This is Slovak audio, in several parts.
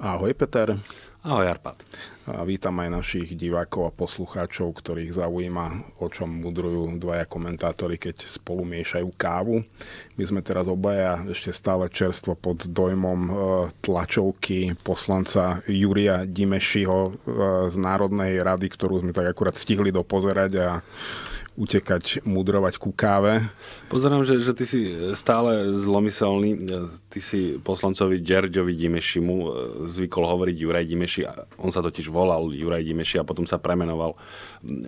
Ahoj Peter. Ahoj Arpad. A vítam aj našich divákov a poslucháčov, ktorých zaujíma, o čom mudrujú dvaja komentátori, keď spolu miešajú kávu. My sme teraz obaja ešte stále čerstvo pod dojmom e, tlačovky poslanca Júria Dimešiho e, z Národnej rady, ktorú sme tak akurát stihli dopozerať a utekať, mudrovať ku káve. Pozerám, že, že ty si stále zlomyselný. Ty si poslancovi Džerďovi Dimešimu e, zvykol hovoriť Juraj Dimeši. On sa totiž volal Juraj Dimeši a potom sa premenoval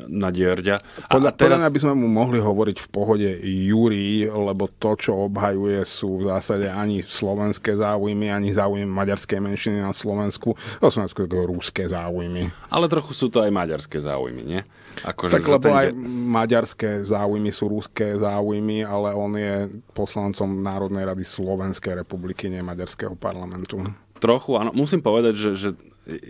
na Džerďa. Podľa, a teraz... podľa by sme mu mohli hovoriť v pohode Júri, lebo to, čo obhajuje, sú v zásade ani slovenské záujmy, ani záujmy maďarskej menšiny na Slovensku. To sú skôr rúské záujmy. Ale trochu sú to aj maďarské záujmy, nie? Ako, tak lebo aj maďarské záujmy sú rúské záujmy, ale on je poslancom Národnej rady Slovenskej republiky, nie Maďarského parlamentu. Trochu, áno. Musím povedať, že, že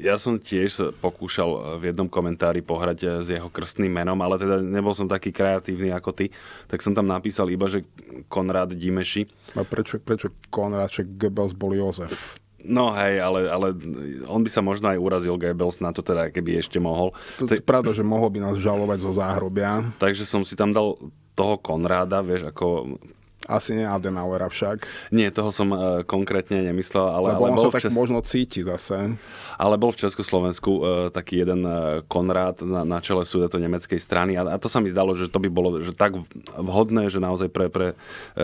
ja som tiež pokúšal eh, v jednom komentári pohrať eh, s jeho krstným menom, ale teda nebol som taký kreatívny ako ty, tak som tam napísal iba, že Konrad Dimeši. A prečo, prečo Konrad, že Goebbels bol Jozef? No hej, ale, ale on by sa možno aj urazil Goebbels na to teda, keby ešte mohol. To je pravda, že mohol by nás žalovať zo záhrobia. Takže som si tam dal toho Konráda, vieš, ako asi nie Adenauera však. Nie, toho som uh, konkrétne nemyslel, ale, Lebo ale on bol sa tak možno cíti zase. Ale bol v Československu uh, taký jeden uh, Konrád na, na čele sudeto nemeckej strany a, a to sa mi zdalo, že to by bolo že tak vhodné, že naozaj pre, pre uh,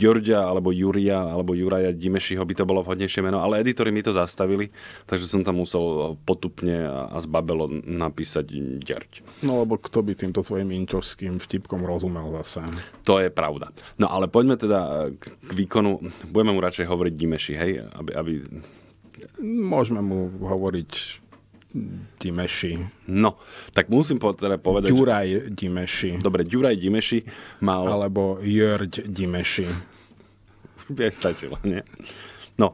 Jurďa alebo Juria alebo Juraja Dimešiho by to bolo vhodnejšie meno, ale editori mi to zastavili, takže som tam musel potupne a, a zbabelo napísať Ďerť. No lebo kto by týmto tvojim inťovským vtipkom rozumel zase? To je pravda. No ale poďme teda e, k, výkonu. Budeme mu radšej hovoriť Dimeši, hej? Aby, aby... Môžeme mu hovoriť Dimeši. No, tak musím po, teda povedať... Ďuraj Dimeši. Dobre, Ďuraj Dimeši mal... Alebo Jörď Dimeši. Už by aj stačilo, nie? No,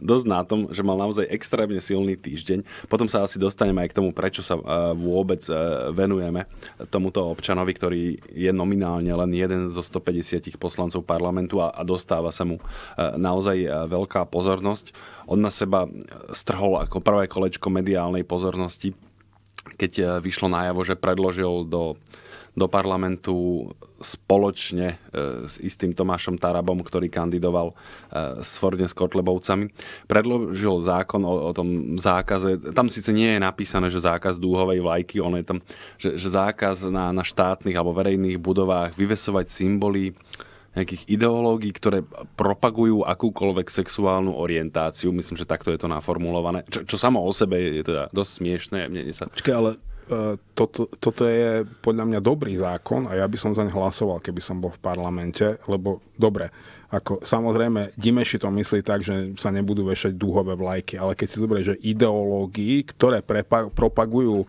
dosť na tom, že mal naozaj extrémne silný týždeň. Potom sa asi dostaneme aj k tomu, prečo sa e, vôbec e, venujeme tomuto občanovi, ktorý je nominálne len jeden zo 150 poslancov parlamentu a, a dostáva sa mu e, naozaj veľká pozornosť. On na seba strhol ako prvé kolečko mediálnej pozornosti, keď vyšlo najavo, že predložil do do parlamentu spoločne e, s istým Tomášom Tarabom, ktorý kandidoval e, S Fordne s Kotlebovcami. Predložil zákon o, o tom zákaze, tam síce nie je napísané, že zákaz dúhovej vlajky, on je tam, že, že zákaz na, na štátnych alebo verejných budovách vyvesovať symboly nejakých ideológií, ktoré propagujú akúkoľvek sexuálnu orientáciu. Myslím, že takto je to naformulované. Čo, čo samo o sebe je teda dosť smiešné. Mne, mne sa... Počkej, ale E, toto, toto je podľa mňa dobrý zákon a ja by som zaň hlasoval, keby som bol v parlamente, lebo dobre, ako samozrejme Dimeši to myslí tak, že sa nebudú vešať dúhové vlajky, ale keď si zoberieš, že ideológii, ktoré prepa- propagujú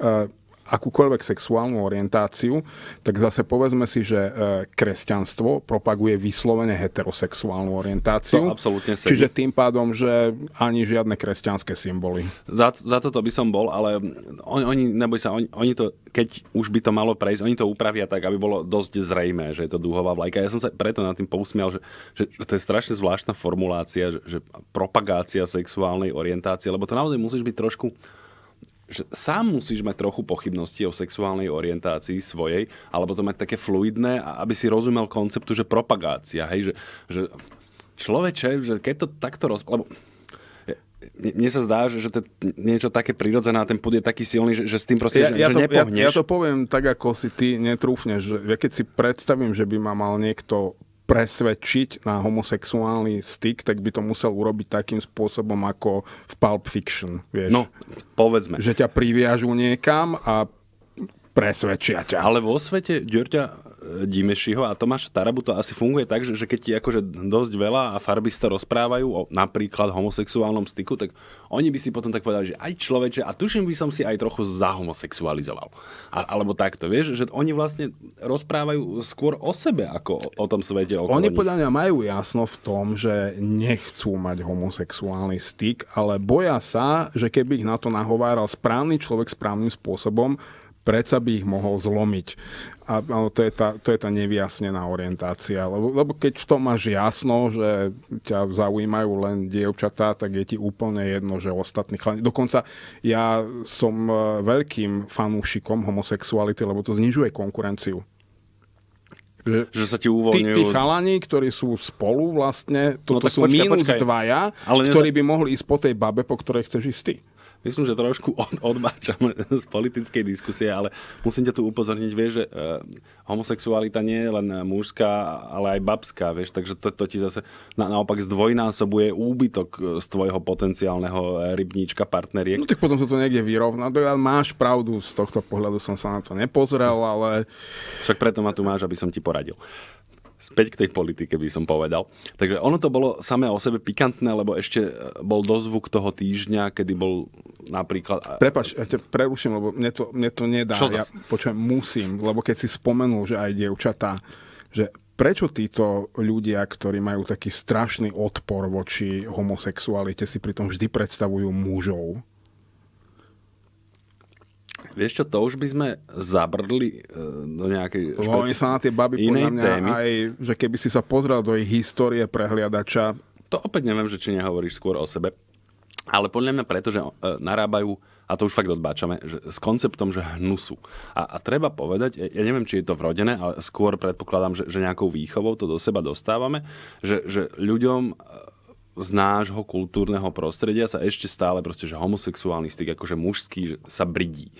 uh, akúkoľvek sexuálnu orientáciu, tak zase povedzme si, že e, kresťanstvo propaguje vyslovene heterosexuálnu orientáciu. To absolútne sedí. Čiže tým pádom, že ani žiadne kresťanské symboly. Za, za toto by som bol, ale on, oni, neboj sa, on, oni to, keď už by to malo prejsť, oni to upravia tak, aby bolo dosť zrejmé, že je to dúhová vlajka. Ja som sa preto nad tým pousmial, že, že to je strašne zvláštna formulácia, že, že propagácia sexuálnej orientácie, lebo to naozaj musíš byť trošku že sám musíš mať trochu pochybnosti o sexuálnej orientácii svojej, alebo to mať také fluidné, aby si rozumel konceptu, že propagácia, hej, že, že človeče, že keď to takto roz... Lebo mne sa zdá, že, to je niečo také prirodzené a ten pud je taký silný, že, že s tým proste ja, že, ja to, že nepohneš. Ja, ja to poviem tak, ako si ty netrúfneš. Že ja keď si predstavím, že by ma mal niekto presvedčiť na homosexuálny styk, tak by to musel urobiť takým spôsobom ako v Pulp Fiction. Vieš? No, povedzme. Že ťa priviažu niekam a presvedčia ťa. Ale vo svete, Ďurťa, Dimešiho a Tomáša Tarabu to asi funguje tak, že, že keď ti akože dosť veľa a farbista rozprávajú o napríklad homosexuálnom styku, tak oni by si potom tak povedali, že aj človeče, a tuším by som si aj trochu zahomosexualizoval. A, alebo takto, vieš, že oni vlastne rozprávajú skôr o sebe ako o, o tom svete. Okolo oni podľa mňa majú jasno v tom, že nechcú mať homosexuálny styk, ale boja sa, že keby ich na to nahováral správny človek správnym spôsobom, predsa by ich mohol zlomiť. A no, to, je tá, to je tá nevyjasnená orientácia. Lebo, lebo keď v tom máš jasno, že ťa zaujímajú len dievčatá, tak je ti úplne jedno, že ostatní chlani... Dokonca ja som e, veľkým fanúšikom homosexuality, lebo to znižuje konkurenciu. Že, že sa ti uvoľňujú... Tí, tí chalani, ktorí sú spolu vlastne, no toto no, sú počkaj, minus počkaj. dvaja, ale neza... ktorí by mohli ísť po tej babe, po ktorej chceš ísť ty. Myslím, že trošku od, odmáčam z politickej diskusie, ale musím ťa tu upozorniť, vieš, že eh, homosexualita nie je len mužská, ale aj babská, vieš, takže to, to ti zase na, naopak zdvojnásobuje úbytok eh, z tvojho potenciálneho eh, rybníčka partneriek. No tak potom sa to niekde vyrovná. Máš pravdu, z tohto pohľadu som sa na to nepozrel, ale... Však preto ma tu máš, aby som ti poradil späť k tej politike by som povedal. Takže ono to bolo samé o sebe pikantné, lebo ešte e, bol dozvuk toho týždňa, kedy bol napríklad... E, Prepač, ja ťa preruším, lebo mne to, mne to nedá. Čo ja počujem, musím, lebo keď si spomenul, že aj dievčatá, že prečo títo ľudia, ktorí majú taký strašný odpor voči homosexualite, si pritom vždy predstavujú mužov? Vieš čo, to už by sme zabrdli e, do nejakej špeci... Oni sa na tie baby podľa mňa témy. aj, že keby si sa pozrel do ich histórie prehliadača. To opäť neviem, že či nehovoríš skôr o sebe. Ale podľa mňa preto, že e, narábajú a to už fakt odbáčame, že s konceptom, že hnusu. A, a treba povedať, ja neviem, či je to vrodené, ale skôr predpokladám, že, že nejakou výchovou to do seba dostávame, že, že ľuďom e, z nášho kultúrneho prostredia sa ešte stále proste, že homosexuálny styk, akože mužský, že sa bridí.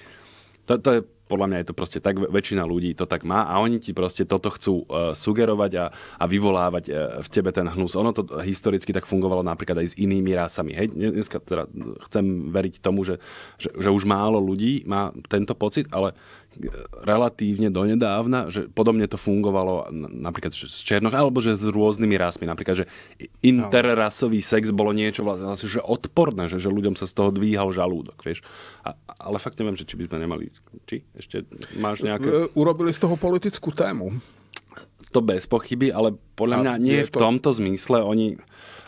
To, to je podľa mňa je to proste tak, väčšina ľudí to tak má a oni ti proste toto chcú uh, sugerovať a, a vyvolávať uh, v tebe ten hnus. Ono to historicky tak fungovalo napríklad aj s inými rásami. Hej, dneska teda chcem veriť tomu, že, že, že už málo ľudí má tento pocit, ale relatívne donedávna, že podobne to fungovalo napríklad že s černoch, alebo že s rôznymi rasmi. Napríklad, že interrasový sex bolo niečo vlastne, že odporné, že, že ľuďom sa z toho dvíhal žalúdok, vieš. A, ale fakt neviem, že či by sme nemali... Či? Ešte máš e, nejaké... Urobili z toho politickú tému. To bez pochyby, ale podľa A mňa nie je v to... tomto zmysle. Oni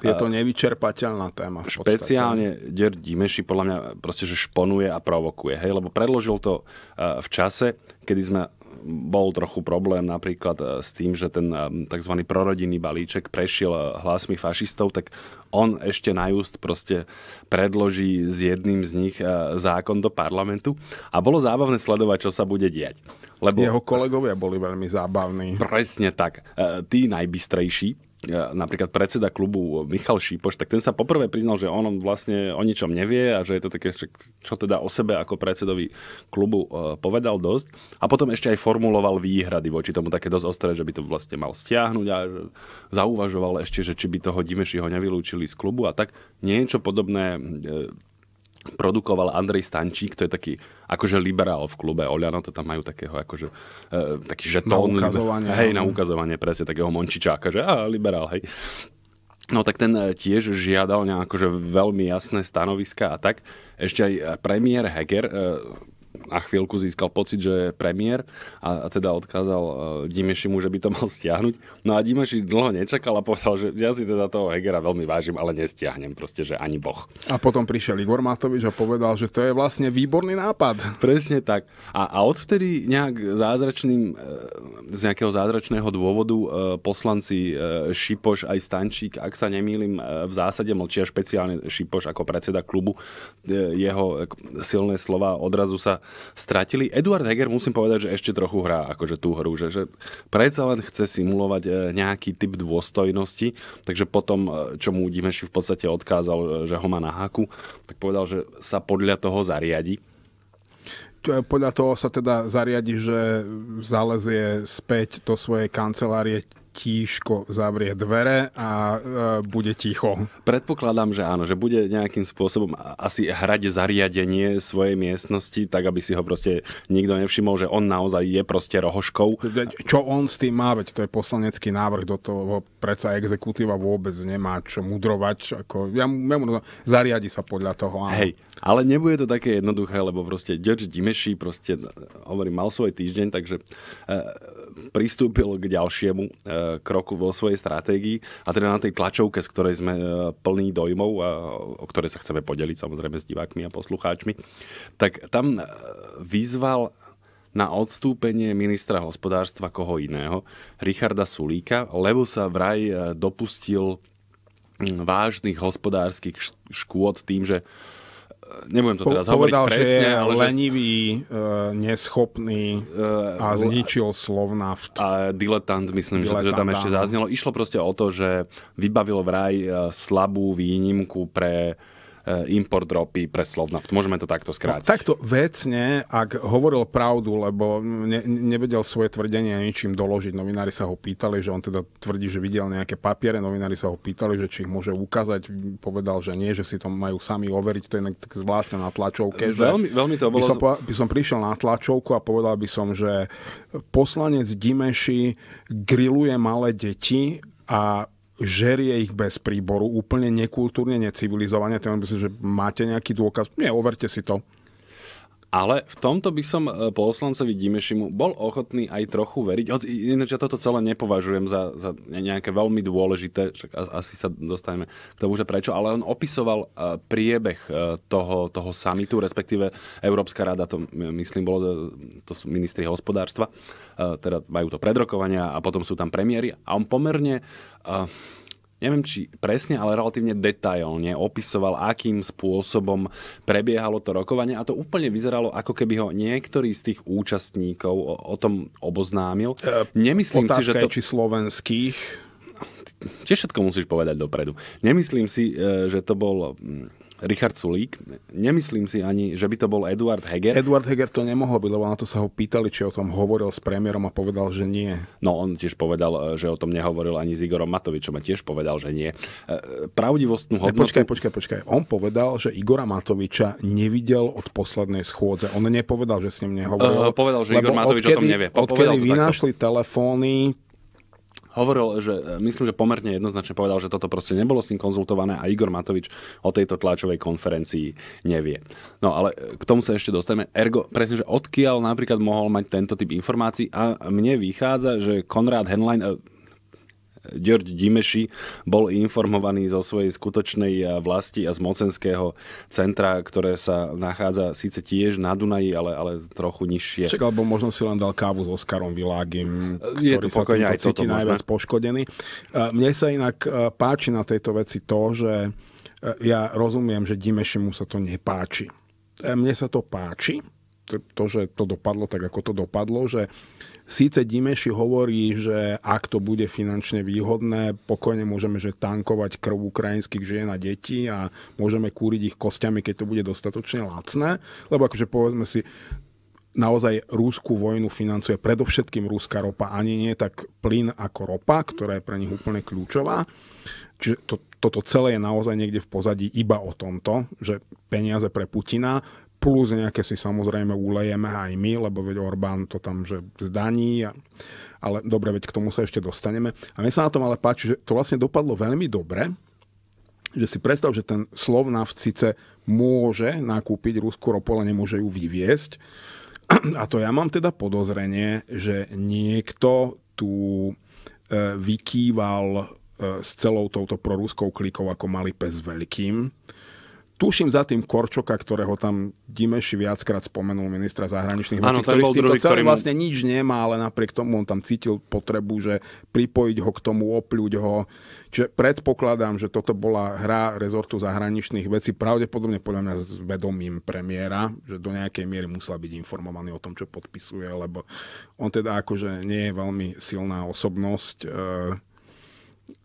je eh, to nevyčerpateľná téma. Špeciálne Der Dimeši podľa mňa proste, že šponuje a provokuje. Hej? Lebo predložil to eh, v čase, kedy sme hm, bol trochu problém napríklad eh, s tým, že ten hm, tzv. prorodinný balíček prešiel hlasmi fašistov, tak on ešte na just proste predloží s jedným z nich zákon do parlamentu. A bolo zábavné sledovať, čo sa bude diať. Lebo... Jeho kolegovia boli veľmi zábavní. Presne tak. Tí najbystrejší napríklad predseda klubu Michal Šípoš, tak ten sa poprvé priznal, že on vlastne o ničom nevie a že je to také, čo teda o sebe ako predsedovi klubu e, povedal dosť. A potom ešte aj formuloval výhrady voči tomu také dosť ostré, že by to vlastne mal stiahnuť a zauvažoval ešte, že či by toho Dimešiho nevylúčili z klubu a tak niečo podobné e, produkoval Andrej Stančík, to je taký akože liberál v klube Oľano, to tam majú takého akože, e, taký žetón. Na ukazovanie. Hej, no. na ukazovanie, presne takého Mončičáka, že akože, a, liberál, hej. No tak ten e, tiež žiadal nejakože veľmi jasné stanoviska a tak. Ešte aj e, premiér Heger e, na chvíľku získal pocit, že je premiér a, a teda odkázal uh, Dimešimu, že by to mal stiahnuť. No a Dimeši dlho nečakal a povedal, že ja si teda toho Hegera veľmi vážim, ale nestiahnem proste, že ani boh. A potom prišiel Igor Matovič a povedal, že to je vlastne výborný nápad. Presne tak. A, a odvtedy nejak zázračným, e, z nejakého zázračného dôvodu e, poslanci Šipoš aj Stančík, ak sa nemýlim, v zásade mlčia špeciálne Šipoš ako predseda klubu. Jeho silné slova odrazu sa stratili. Eduard Heger musím povedať, že ešte trochu hrá akože tú hru, že, že predsa len chce simulovať e, nejaký typ dôstojnosti, takže potom, e, čo mu Dimeši v podstate odkázal, e, že ho má na háku, tak povedal, že sa podľa toho zariadi podľa toho sa teda zariadi, že zalezie späť do svojej kancelárie tížko zavrie dvere a e, bude ticho. Predpokladám, že áno, že bude nejakým spôsobom asi hrať zariadenie svojej miestnosti, tak aby si ho proste nikto nevšimol, že on naozaj je proste rohoškou. Čo on s tým má, veď to je poslanecký návrh, do toho predsa exekutíva vôbec nemá čo mudrovať. Ako, ja, ja mu, zariadi sa podľa toho. Áno. Hej, ale nebude to také jednoduché, lebo proste George Dimeši proste, hovorím, mal svoj týždeň, takže e, pristúpil k ďalšiemu e, kroku vo svojej stratégii a teda na tej tlačovke, z ktorej sme e, plní dojmov, o ktoré sa chceme podeliť samozrejme s divákmi a poslucháčmi, tak tam e, vyzval na odstúpenie ministra hospodárstva koho iného, Richarda Sulíka, lebo sa vraj dopustil vážnych hospodárskych škôd tým, že nebudem to teraz povedal, hovoriť presne, že je ale lenivý, že... neschopný e, a zničil Slovnaft. A diletant, myslím, diletant, že, že tam ešte zaznelo. Išlo proste o to, že vybavil vraj e, slabú výnimku pre Eh, import ropy pre Slovnaft. Môžeme to takto skrátiť. No, takto vecne, ak hovoril pravdu, lebo ne, nevedel svoje tvrdenie ničím doložiť, novinári sa ho pýtali, že on teda tvrdí, že videl nejaké papiere, novinári sa ho pýtali, že či ich môže ukázať, povedal, že nie, že si to majú sami overiť, to je tak zvláštne na tlačovke. Že veľmi, to bolo... By som, by som prišiel na tlačovku a povedal by som, že poslanec Dimeši grilluje malé deti a žerie ich bez príboru, úplne nekultúrne, necivilizovane. To myslím, že máte nejaký dôkaz. Nie, overte si to. Ale v tomto by som e, poslancovi Dimešimu bol ochotný aj trochu veriť. Ináč ja toto celé nepovažujem za, za nejaké veľmi dôležité, však asi sa dostaneme k tomu, že prečo, ale on opisoval e, priebeh e, toho, toho samitu, respektíve Európska rada, to myslím bolo, to sú ministri hospodárstva, teda majú to predrokovania a potom sú tam premiéry a on pomerne neviem či presne, ale relatívne detailne opisoval, akým spôsobom prebiehalo to rokovanie a to úplne vyzeralo, ako keby ho niektorý z tých účastníkov o, o tom oboznámil. E, Nemyslím si, že to... či slovenských? Tiež všetko musíš povedať dopredu. Nemyslím si, e, že to bol mm, Richard Sulík. Nemyslím si ani, že by to bol Eduard Heger. Eduard Heger to nemohol byť, lebo na to sa ho pýtali, či o tom hovoril s premiérom a povedal, že nie. No on tiež povedal, e, že o tom nehovoril ani s Igorom Matovičom a tiež povedal, že nie. E, pravdivostnú hodnotu... Ne, počkaj, počkaj, počkaj. On povedal, že Igora Matoviča nevidel od poslednej schôdze. On nepovedal, že s ním nehovoril. Uh, povedal, že Igor Matovič odkedy, o tom nevie. Po, odkedy vynášli takto. telefóny hovoril, že e, myslím, že pomerne jednoznačne povedal, že toto proste nebolo s ním konzultované a Igor Matovič o tejto tlačovej konferencii nevie. No ale e, k tomu sa ešte dostaneme. Ergo, presne, že odkiaľ napríklad mohol mať tento typ informácií a mne vychádza, že Konrad Henlein, e, George Dimeši bol informovaný zo svojej skutočnej eh, vlasti a z mocenského centra, ktoré sa nachádza síce tiež na Dunaji, ale, ale trochu nižšie. Čak, alebo možno si len dal kávu s Oskarom Világim, ktorý eh, Je to pokojne, sa aj cíti najviac poškodený. Eh, mne sa inak páči na tejto veci to, že ja rozumiem, že Dimešimu sa to nepáči. Mne sa to páči, to, to, že to dopadlo tak, ako to dopadlo, že Síce Dimeši hovorí, že ak to bude finančne výhodné, pokojne môžeme že tankovať krv ukrajinských žien a detí a môžeme kúriť ich kostiami, keď to bude dostatočne lacné. Lebo akože povedzme si, naozaj rúskú vojnu financuje predovšetkým rúská ropa, ani nie tak plyn ako ropa, ktorá je pre nich úplne kľúčová. Čiže to, toto celé je naozaj niekde v pozadí iba o tomto, že peniaze pre Putina, plus nejaké si samozrejme ulejeme aj my, lebo veď Orbán to tam že zdaní, a, ale dobre, veď k tomu sa ešte dostaneme. A mne sa na tom ale páči, že to vlastne dopadlo veľmi dobre, že si predstav, že ten Slovnaft síce môže nakúpiť Rusku ropu, ale nemôže ju vyviesť. A to ja mám teda podozrenie, že niekto tu e, vykýval e, s celou touto proruskou klikou ako malý pes veľkým tuším za tým Korčoka, ktorého tam Dimeši viackrát spomenul ministra zahraničných vecí, ktorý s týmto ktorým... vlastne nič nemá, ale napriek tomu on tam cítil potrebu, že pripojiť ho k tomu, opľuť ho. Čiže predpokladám, že toto bola hra rezortu zahraničných vecí, pravdepodobne podľa mňa s vedomím premiéra, že do nejakej miery musela byť informovaný o tom, čo podpisuje, lebo on teda akože nie je veľmi silná osobnosť. E-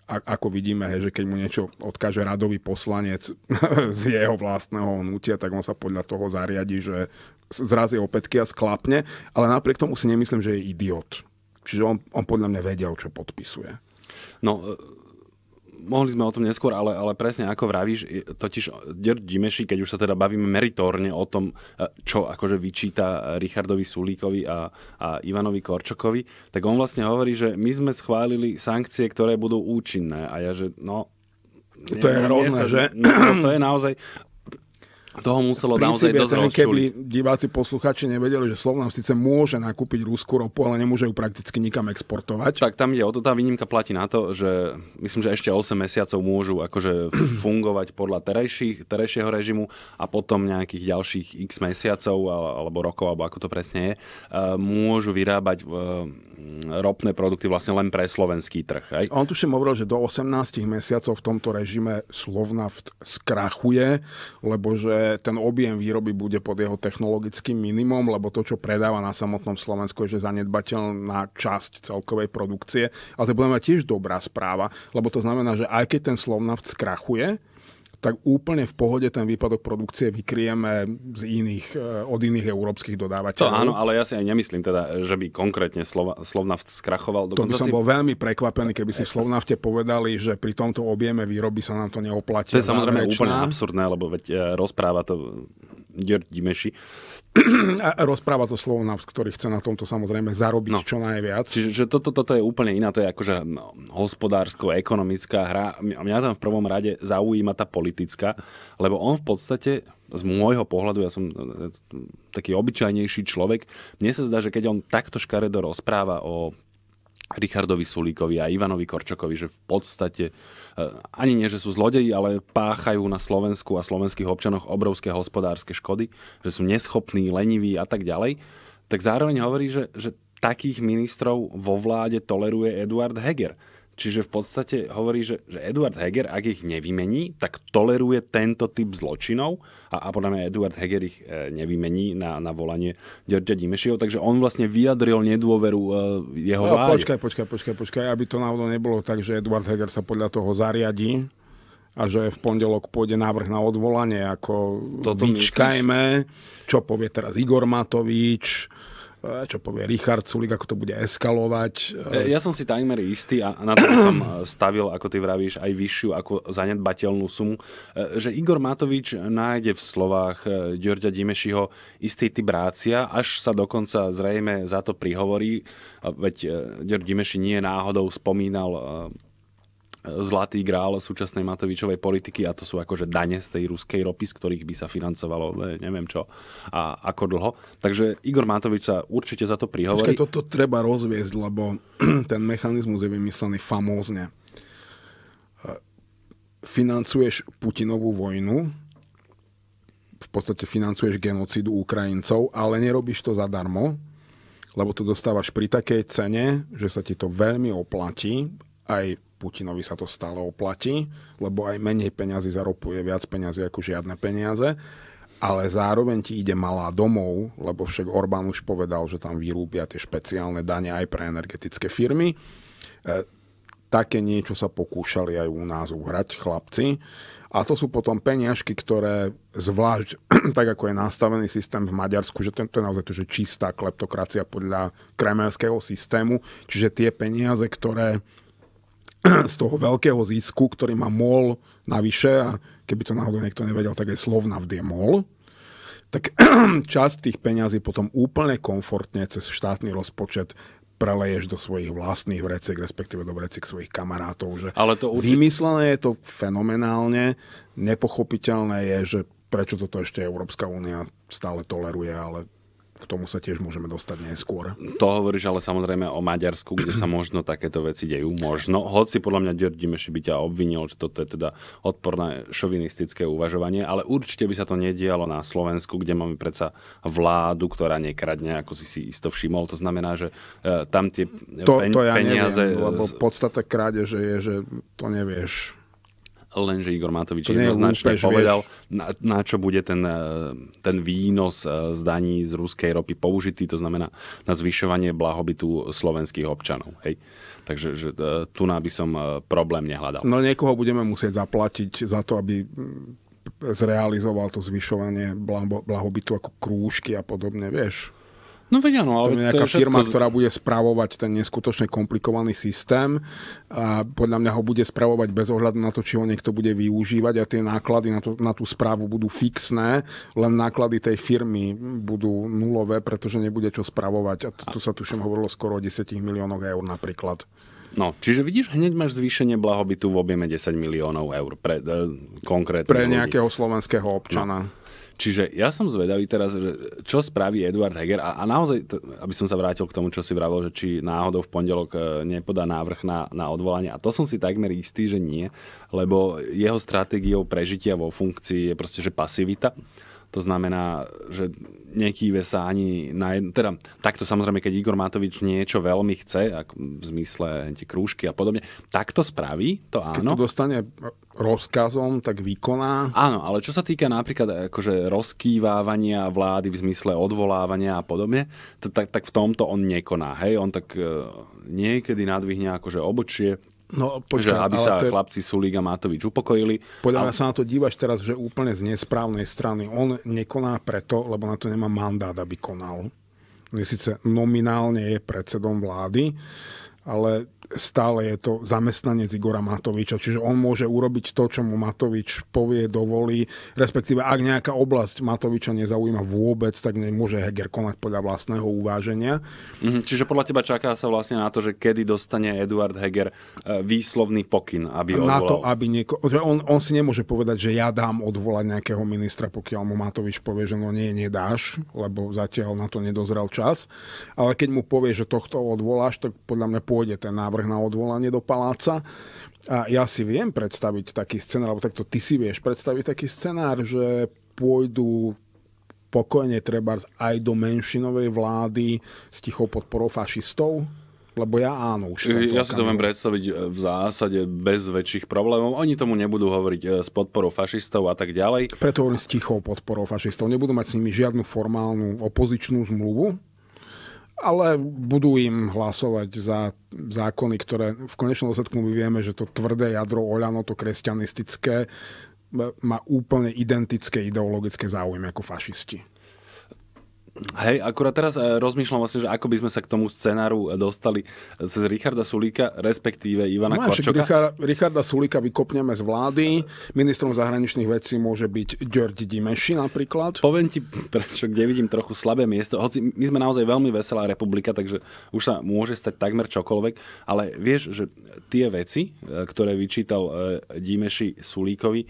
a, ako vidíme, hej, že keď mu niečo odkáže radový poslanec z jeho vlastného hnutia, tak on sa podľa toho zariadi, že zrazí opätky a sklapne, ale napriek tomu si nemyslím, že je idiot. Čiže on, on podľa mňa vedia, čo podpisuje. No, mohli sme o tom neskôr, ale, ale presne ako vravíš, totiž Ďor eh, Dimeši, keď už sa teda bavíme meritorne o tom, eh, čo akože vyčíta Richardovi Sulíkovi a, a Ivanovi Korčokovi, tak on vlastne hovorí, že my sme schválili sankcie, ktoré budú účinné. A ja, že no, to je hrozné, že? No, to je naozaj toho muselo naozaj dosť ten, Keby diváci, posluchači nevedeli, že Slovnám síce môže nakúpiť rúskú ropu, ale nemôže ju prakticky nikam exportovať. Tak tam ide o to, tá výnimka platí na to, že myslím, že ešte 8 mesiacov môžu akože fungovať podľa terejších, terejšieho režimu a potom nejakých ďalších x mesiacov alebo rokov, alebo ako to presne je, eh, môžu vyrábať eh, ropné produkty vlastne len pre slovenský trh. Aj? On tuším hovoril, že do 18 mesiacov v tomto režime Slovnaft skrachuje, lebo že ten objem výroby bude pod jeho technologickým minimum, lebo to, čo predáva na samotnom Slovensku, je že zanedbateľná časť celkovej produkcie. Ale to bude mať tiež dobrá správa, lebo to znamená, že aj keď ten Slovnaft skrachuje, tak úplne v pohode ten výpadok produkcie vykryjeme z iných, e, od iných európskych dodávateľov. To áno, ale ja si aj nemyslím teda, že by konkrétne Slova, Slovnaft skrachoval. Dokonca to by som si... bol veľmi prekvapený, keby si v Slovnafte povedali, že pri tomto objeme výroby sa nám to neoplatí. To je samozrejme úplne absurdné, lebo veď e, rozpráva to Gerd Dimeši. A rozpráva to Slovnaft, ktorý chce na tomto samozrejme zarobiť no. čo najviac. Čiže toto, toto je úplne iná, to je akože hospodársko-ekonomická hra. Mňa tam v prvom rade zaujíma tá politická, lebo on v podstate z môjho pohľadu, ja som e, e, taký obyčajnejší človek, mne sa zdá, že keď on takto škaredo rozpráva o Richardovi Sulíkovi a Ivanovi Korčokovi, že v podstate e, ani nie, že sú zlodeji, ale páchajú na Slovensku a slovenských občanoch obrovské hospodárske škody, že sú neschopní, leniví a tak ďalej, tak zároveň hovorí, že, že takých ministrov vo vláde toleruje Eduard Heger Čiže v podstate hovorí, že, že Eduard Heger, ak ich nevymení, tak toleruje tento typ zločinov a, a podľa mňa Eduard Heger ich e, nevymení na, na volanie Ďorďa Dimešieho, takže on vlastne vyjadril nedôveru e, jeho no, vláde. Počkaj, počkaj, počkaj, počkaj, aby to náhodou nebolo tak, že Eduard Heger sa podľa toho zariadí a že v pondelok pôjde návrh na odvolanie, ako Toto vyčkajme, myslíš? čo povie teraz Igor Matovič, Eh, čo povie Richard Sulik, ako to bude eskalovať. Eh. Eh, ja som si takmer istý a na to som stavil, ako ty vravíš, aj vyššiu ako zanedbateľnú sumu, že Igor Matovič nájde v slovách Ďorďa Dimešiho istý typ rácia, až sa dokonca zrejme za to prihovorí. Veď Ďorď Dimeši nie náhodou spomínal zlatý grál súčasnej Matovičovej politiky a to sú akože dane z tej ruskej ropy, z ktorých by sa financovalo neviem čo a ako dlho. Takže Igor Matovič sa určite za to prihovorí. Počkej, toto treba rozviesť, lebo ten mechanizmus je vymyslený famózne. Financuješ Putinovú vojnu, v podstate financuješ genocidu Ukrajincov, ale nerobíš to zadarmo, lebo to dostávaš pri takej cene, že sa ti to veľmi oplatí aj Putinovi sa to stále oplatí, lebo aj menej peňazí zaropuje viac peňazí ako žiadne peniaze, ale zároveň ti ide malá domov, lebo však Orbán už povedal, že tam vyrúbia tie špeciálne dane aj pre energetické firmy. E, také niečo sa pokúšali aj u nás uhrať chlapci. A to sú potom peniažky, ktoré zvlášť, tak ako je nastavený systém v Maďarsku, že to, to je naozaj to, že čistá kleptokracia podľa kremelského systému, čiže tie peniaze, ktoré z toho veľkého zisku, ktorý má MOL navyše a keby to náhodou niekto nevedel, tak aj Slovnaft je MOL, tak časť tých peňazí potom úplne komfortne cez štátny rozpočet preleješ do svojich vlastných vreciek, respektíve do vreciek svojich kamarátov. Že Ale to určite... Vymyslené je to fenomenálne, nepochopiteľné je, že prečo toto ešte Európska únia stále toleruje, ale k tomu sa tiež môžeme dostať neskôr. To hovoríš ale samozrejme o Maďarsku, kde sa možno takéto veci dejú. Možno. Hoci podľa mňa by ťa obvinil, že toto je teda odporné šovinistické uvažovanie, ale určite by sa to nedialo na Slovensku, kde máme predsa vládu, ktorá nekradne, ako si si isto všimol. To znamená, že e, tam tie to, pen, to ja peniaze... Neviem, lebo podstata krádeže je, že to nevieš lenže Igor Matovič to jednoznačne je povedal, na, na čo bude ten, eh, ten výnos eh, z daní z ruskej ropy použitý, to znamená na zvyšovanie blahobytu slovenských občanov. Hej? Takže že, eh, tu by som problém nehľadal. No niekoho budeme musieť zaplatiť za to, aby mm, zrealizoval to zvyšovanie blahobytu ako krúžky a podobne, vieš. No veď áno, ale... To je nejaká to je všetko... firma, ktorá bude spravovať ten neskutočne komplikovaný systém a podľa mňa ho bude spravovať bez ohľadu na to, či ho niekto bude využívať a tie náklady na, to, na tú správu budú fixné, len náklady tej firmy budú nulové, pretože nebude čo spravovať. A tu sa tuším hovorilo skoro o 10 miliónoch eur napríklad. No, čiže vidíš, hneď máš zvýšenie blahobytu v objeme 10 miliónov eur pre, e, konkrétne. Pre ľudí. nejakého slovenského občana. No. Čiže ja som zvedavý teraz, že čo spraví Eduard Heger a, a naozaj, t- aby som sa vrátil k tomu, čo si vravil, že či náhodou v pondelok e, nepodá návrh na, na odvolanie. A to som si takmer istý, že nie, lebo jeho stratégiou prežitia vo funkcii je proste, že pasivita. To znamená, že nekýve sa ani na jed... teda takto samozrejme, keď Igor Matovič niečo veľmi chce, ako v zmysle tie krúžky a podobne, tak to spraví, to áno. Keď to dostane rozkazom, tak vykoná. Áno, ale čo sa týka napríklad akože rozkývávania vlády v zmysle odvolávania a podobne, tak, tak v tomto on nekoná, hej, on tak e, niekedy nadvihne akože obočie, No, počkaj, že aby sa te... chlapci Sulík a Matovič upokojili. Podľa mňa ale... sa na to dívaš teraz, že úplne z nesprávnej strany. On nekoná preto, lebo na to nemá mandát, aby konal. Sice nominálne je predsedom vlády, ale stále je to zamestnanec Igora Matoviča, čiže on môže urobiť to, čo mu Matovič povie, dovolí, respektíve ak nejaká oblasť Matoviča nezaujíma vôbec, tak nemôže Heger konať podľa vlastného uváženia. Mm-hmm. čiže podľa teba čaká sa vlastne na to, že kedy dostane Eduard Heger e, výslovný pokyn, aby odvolal. Na to, aby nieko... on, on si nemôže povedať, že ja dám odvolať nejakého ministra, pokiaľ mu Matovič povie, že no nie, nedáš, lebo zatiaľ na to nedozrel čas. Ale keď mu povie, že tohto odvoláš, tak podľa mňa pôjde ten návrh návrh na odvolanie do paláca. A ja si viem predstaviť taký scenár, alebo takto ty si vieš predstaviť taký scenár, že pôjdu pokojne treba aj do menšinovej vlády s tichou podporou fašistov? Lebo ja áno už. Ja si to viem predstaviť e, v zásade bez väčších problémov. Oni tomu nebudú hovoriť e, s podporou fašistov a tak ďalej. Preto hovorím s tichou podporou fašistov. Nebudú mať s nimi žiadnu formálnu opozičnú zmluvu, ale budú im hlasovať za zákony, ktoré v konečnom dôsledku my vieme, že to tvrdé jadro Oľano, to kresťanistické, má úplne identické ideologické záujmy ako fašisti. Hej, akurát teraz e, rozmýšľam vlastne, že ako by sme sa k tomu scenáru e, dostali cez Richarda Sulíka, respektíve Ivana no, Korčoka. Richard, Richarda Sulíka vykopneme z vlády, ministrom zahraničných vecí môže byť Ďordi Dimeši napríklad. Poviem ti, prečo, kde vidím trochu slabé miesto, hoci my sme naozaj veľmi veselá republika, takže už sa môže stať takmer čokoľvek, ale vieš, že tie veci, e, ktoré vyčítal Dimeši Sulíkovi,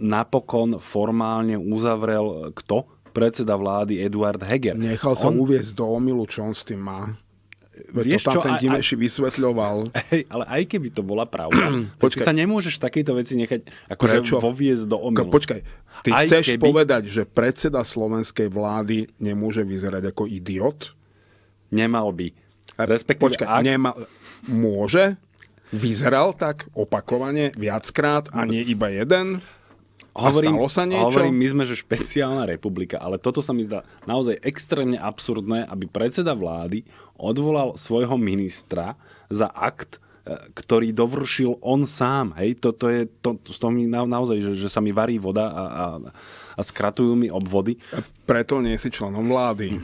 napokon formálne uzavrel kto? predseda vlády Eduard Heger. Nechal som on... uviezť do omilu, čo on s tým má. Veď vieš, to tam čo, ten Dimeši aj, vysvetľoval. Hej, ale aj keby to bola pravda, počkaj, sa nemôžeš takéto veci nechať akože voviezť do omilu. počkaj, ty aj chceš keby... povedať, že predseda slovenskej vlády nemôže vyzerať ako idiot? Nemal by. Respektíve, počkaj, ak... nemal... môže? Vyzeral tak opakovane viackrát a nie iba jeden? hovorím, a stalo sa niečo? Hovorím, my sme, že špeciálna republika, ale toto sa mi zdá naozaj extrémne absurdné, aby predseda vlády odvolal svojho ministra za akt, e, ktorý dovršil on sám. Hej, toto je, to, to, to mi na, naozaj, že, že sa mi varí voda a, a, a skratujú mi obvody. A preto nie si členom vlády.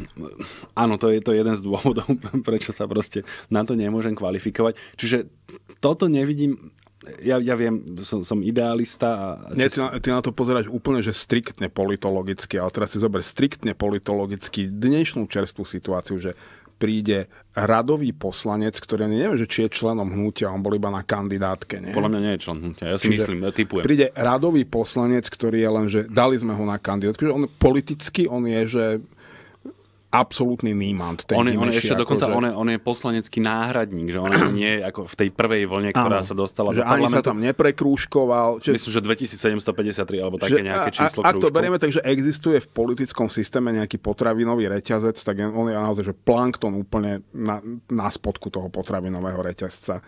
Áno, to je to jeden z dôvodov, prečo sa proste na to nemôžem kvalifikovať. Čiže toto nevidím ja, ja viem, som, som idealista. A... Nie, ty, na, ty na to pozeráš úplne, že striktne politologicky, ale teraz si zober striktne politologicky dnešnú čerstvú situáciu, že príde radový poslanec, ktorý neviem, že či je členom hnutia, on bol iba na kandidátke. Nie? Podľa mňa nie je člen hnutia, ja si Čiže myslím, ja typujem. Príde radový poslanec, ktorý je len, že dali sme ho na kandidátku, že on politicky, on je, že absolútny nímant. Ten on, je, on je ešte dokonca, že... on, je, on je poslanecký náhradník, že on nie je ako v tej prvej vlne, ktorá ano, sa dostala že do parlamentu. ani sa tam neprekrúškoval. Že... Myslím, že 2753 alebo také že, nejaké číslo a, Ak to berieme, takže existuje v politickom systéme nejaký potravinový reťazec, tak on je naozaj, že plankton úplne na, na spodku toho potravinového reťazca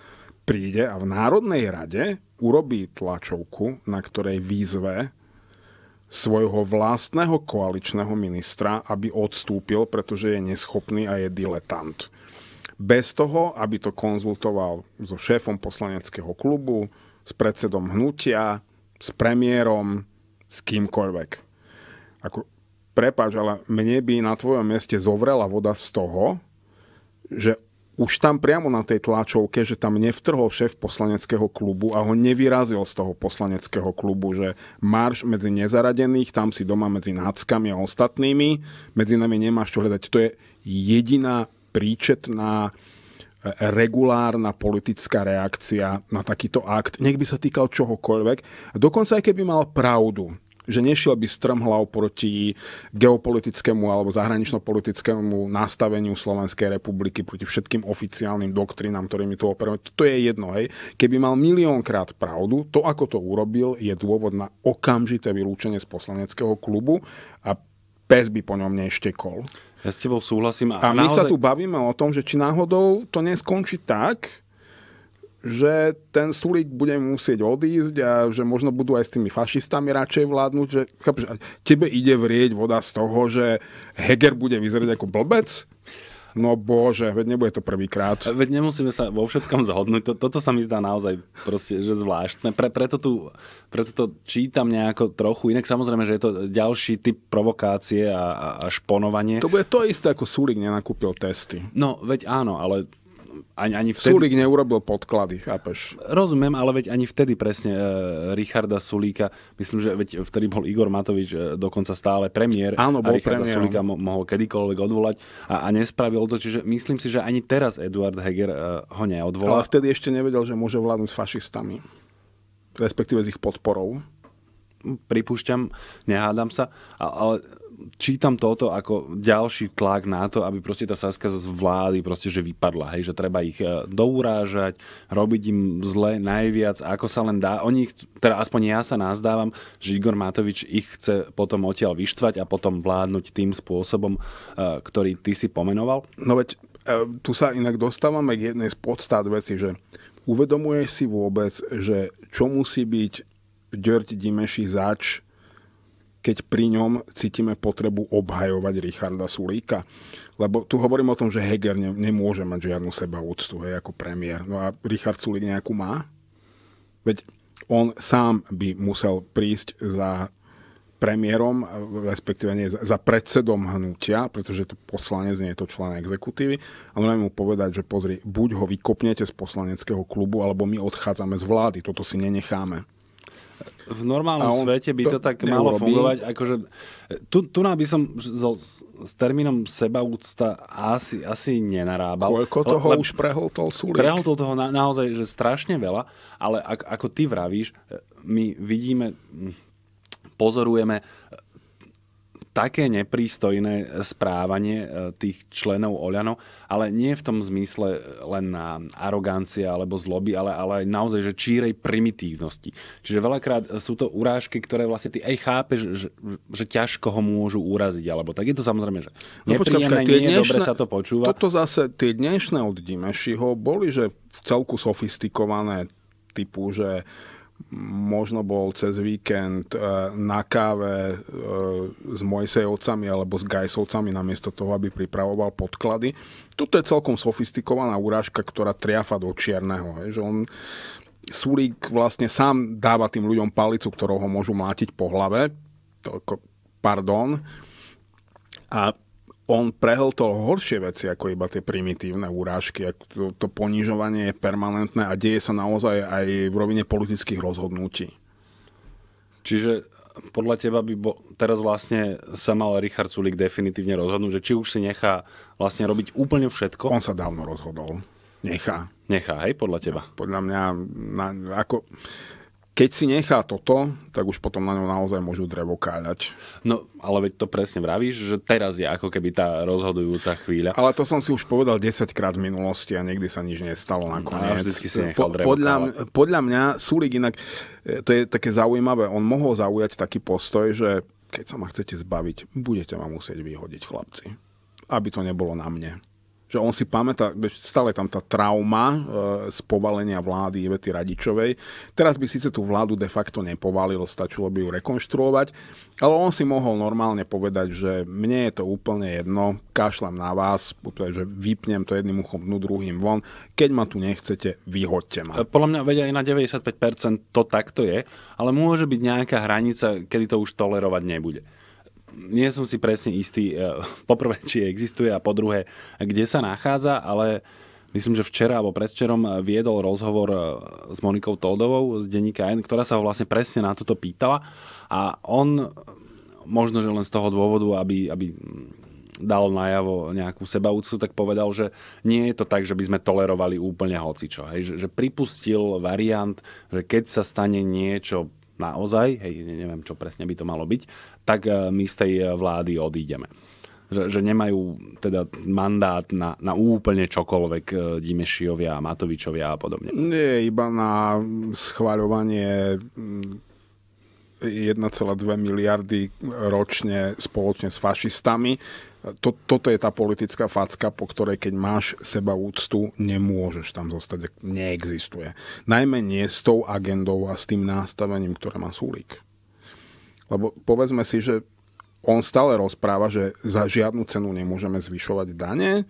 príde a v Národnej rade urobí tlačovku, na ktorej výzve svojho vlastného koaličného ministra, aby odstúpil, pretože je neschopný a je diletant. Bez toho, aby to konzultoval so šéfom poslaneckého klubu, s predsedom hnutia, s premiérom, s kýmkoľvek. Ako, prepáč, ale mne by na tvojom mieste zovrela voda z toho, že už tam priamo na tej tlačovke, že tam nevtrhol šéf poslaneckého klubu a ho nevyrazil z toho poslaneckého klubu, že marš medzi nezaradených, tam si doma medzi náckami a ostatnými, medzi nami nemáš čo hľadať. To je jediná príčetná e, regulárna politická reakcia na takýto akt. Nech by sa týkal čohokoľvek. Dokonca aj keby mal pravdu, že nešiel by strmhlav proti geopolitickému alebo zahranično-politickému nastaveniu Slovenskej republiky, proti všetkým oficiálnym doktrinám, ktorými tu operujeme. To je jedno, hej. Keby mal miliónkrát pravdu, to, ako to urobil, je dôvod na okamžité vylúčenie z poslaneckého klubu a pes by po ňom neštekol. Ja s tebou súhlasím. A, a my naozaj... sa tu bavíme o tom, že či náhodou to neskončí tak, že ten Sulík bude musieť odísť a že možno budú aj s tými fašistami radšej vládnuť. Že, chápeš, tebe ide vrieť voda z toho, že Heger bude vyzerať ako blbec? No bože, veď nebude to prvýkrát. Veď nemusíme sa vo všetkom zhodnúť. Toto sa mi zdá naozaj proste, že zvláštne. Pre, preto, tu, preto to čítam nejako trochu. Inak samozrejme, že je to ďalší typ provokácie a, a, a šponovanie. To bude to isté, ako Sulik nenakúpil testy. No, veď áno, ale ani, ani vtedy... Sulík neurobil podklady, chápeš? Rozumiem, ale veď ani vtedy presne e, Richarda Sulíka, myslím, že veď vtedy bol Igor Matovič e, dokonca stále premiér. Áno, bol a Richarda premiér. Sulíka mo- mohol kedykoľvek odvolať a, a nespravil to, čiže myslím si, že ani teraz Eduard Heger e, ho neodvolal. Ale vtedy ešte nevedel, že môže vládnuť s fašistami, respektíve s ich podporou. Pripúšťam, nehádam sa, ale čítam toto ako ďalší tlak na to, aby proste tá Saska z vlády proste, že vypadla, hej, že treba ich e, dourážať, robiť im zle najviac, ako sa len dá. Oni, chcú, teda aspoň ja sa názdávam, že Igor Matovič ich chce potom odtiaľ vyštvať a potom vládnuť tým spôsobom, e, ktorý ty si pomenoval. No veď e, tu sa inak dostávame k jednej z podstát veci, že uvedomuje si vôbec, že čo musí byť Ďorď Dimeši zač keď pri ňom cítime potrebu obhajovať Richarda Sulíka. Lebo tu hovorím o tom, že Heger ne, nemôže mať žiadnu seba úctu hej, ako premiér. No a Richard Sulík nejakú má? Veď on sám by musel prísť za premiérom, respektíve nie, za predsedom hnutia, pretože to poslanec nie je to člen exekutívy, ale no máme mu povedať, že pozri, buď ho vykopnete z poslaneckého klubu, alebo my odchádzame z vlády, toto si nenecháme v normálnom on, svete by to, to tak malo fungovať. Akože, tu, tu by som so, s termínom sebaúcta asi, asi nenarábal. Koľko toho le, už prehltol Sulík? Prehltol toho na, naozaj že strašne veľa, ale ak, ako ty vravíš, e, my vidíme, pozorujeme také neprístojné správanie e, tých členov Oľano, ale nie v tom zmysle len na arogancia alebo zloby, ale, ale aj naozaj, že čírej primitívnosti. Čiže veľakrát sú to urážky, ktoré vlastne ty aj chápeš, že, že ťažko ho môžu uraziť, alebo tak je to samozrejme, že no, počkaj, počka, nie dnešné, dobre sa to počúva. Toto zase, tie dnešné od Dimešiho boli, že celku sofistikované typu, že možno bol cez víkend eh, na káve eh, s Mojsejovcami alebo s Gajsovcami namiesto toho, aby pripravoval podklady. Toto je celkom sofistikovaná úrážka, ktorá triafa do čierneho. Hej, že on, Sulík vlastne sám dáva tým ľuďom palicu, ktorou ho môžu mlátiť po hlave. pardon. A on prehltol horšie veci ako iba tie primitívne úrážky. To, to ponižovanie je permanentné a deje sa naozaj aj v rovine politických rozhodnutí. Čiže podľa teba by bo, teraz vlastne sa mal Richard Sulik definitívne rozhodnúť, že či už si nechá vlastne robiť úplne všetko? On sa dávno rozhodol. Nechá. Nechá, hej, podľa teba? Podľa mňa, na, ako, keď si nechá toto, tak už potom na ňom naozaj môžu drevo káľať. No, ale veď to presne vravíš, že teraz je ako keby tá rozhodujúca chvíľa. Ale to som si už povedal 10 krát v minulosti a nikdy sa nič nestalo no, nakoniec. No, vždycky si nechal po, drevo podľa, káľať. podľa mňa Sulik inak, e, to je také zaujímavé, on mohol zaujať taký postoj, že keď sa ma chcete zbaviť, budete ma musieť vyhodiť, chlapci. Aby to nebolo na mne že on si pamätá, stále tam tá trauma e, z povalenia vlády Ivety Radičovej. Teraz by síce tú vládu de facto nepovalil, stačilo by ju rekonštruovať, ale on si mohol normálne povedať, že mne je to úplne jedno, kašlem na vás, že vypnem to jedným uchom dnu, druhým von, keď ma tu nechcete, vyhoďte ma. E, podľa mňa vedia aj na 95% to takto je, ale môže byť nejaká hranica, kedy to už tolerovať nebude nie som si presne istý, e, poprvé, či existuje a po druhé, kde sa nachádza, ale myslím, že včera alebo predvčerom viedol rozhovor e, s Monikou Toldovou z denníka N, ktorá sa ho vlastne presne na toto pýtala a on e, možno, že len z toho dôvodu, aby, aby dal najavo nejakú sebaúctu, tak povedal, že nie je to tak, že by sme tolerovali úplne hocičo. Hej? Že, že pripustil variant, že keď sa stane niečo naozaj, hej, neviem čo presne by to malo byť, tak e, my z tej e, vlády odídeme. Že, že nemajú teda mandát na, na úplne čokoľvek e, Dimešiovia, Matovičovia a podobne. Nie, iba na schváľovanie 1,2 mm, miliardy ročne spoločne s fašistami to, toto je tá politická facka, po ktorej keď máš seba úctu, nemôžeš tam zostať, neexistuje. Najmä nie s tou agendou a s tým nástavením ktoré má Sulík. Lebo povedzme si, že on stále rozpráva, že za žiadnu cenu nemôžeme zvyšovať dane,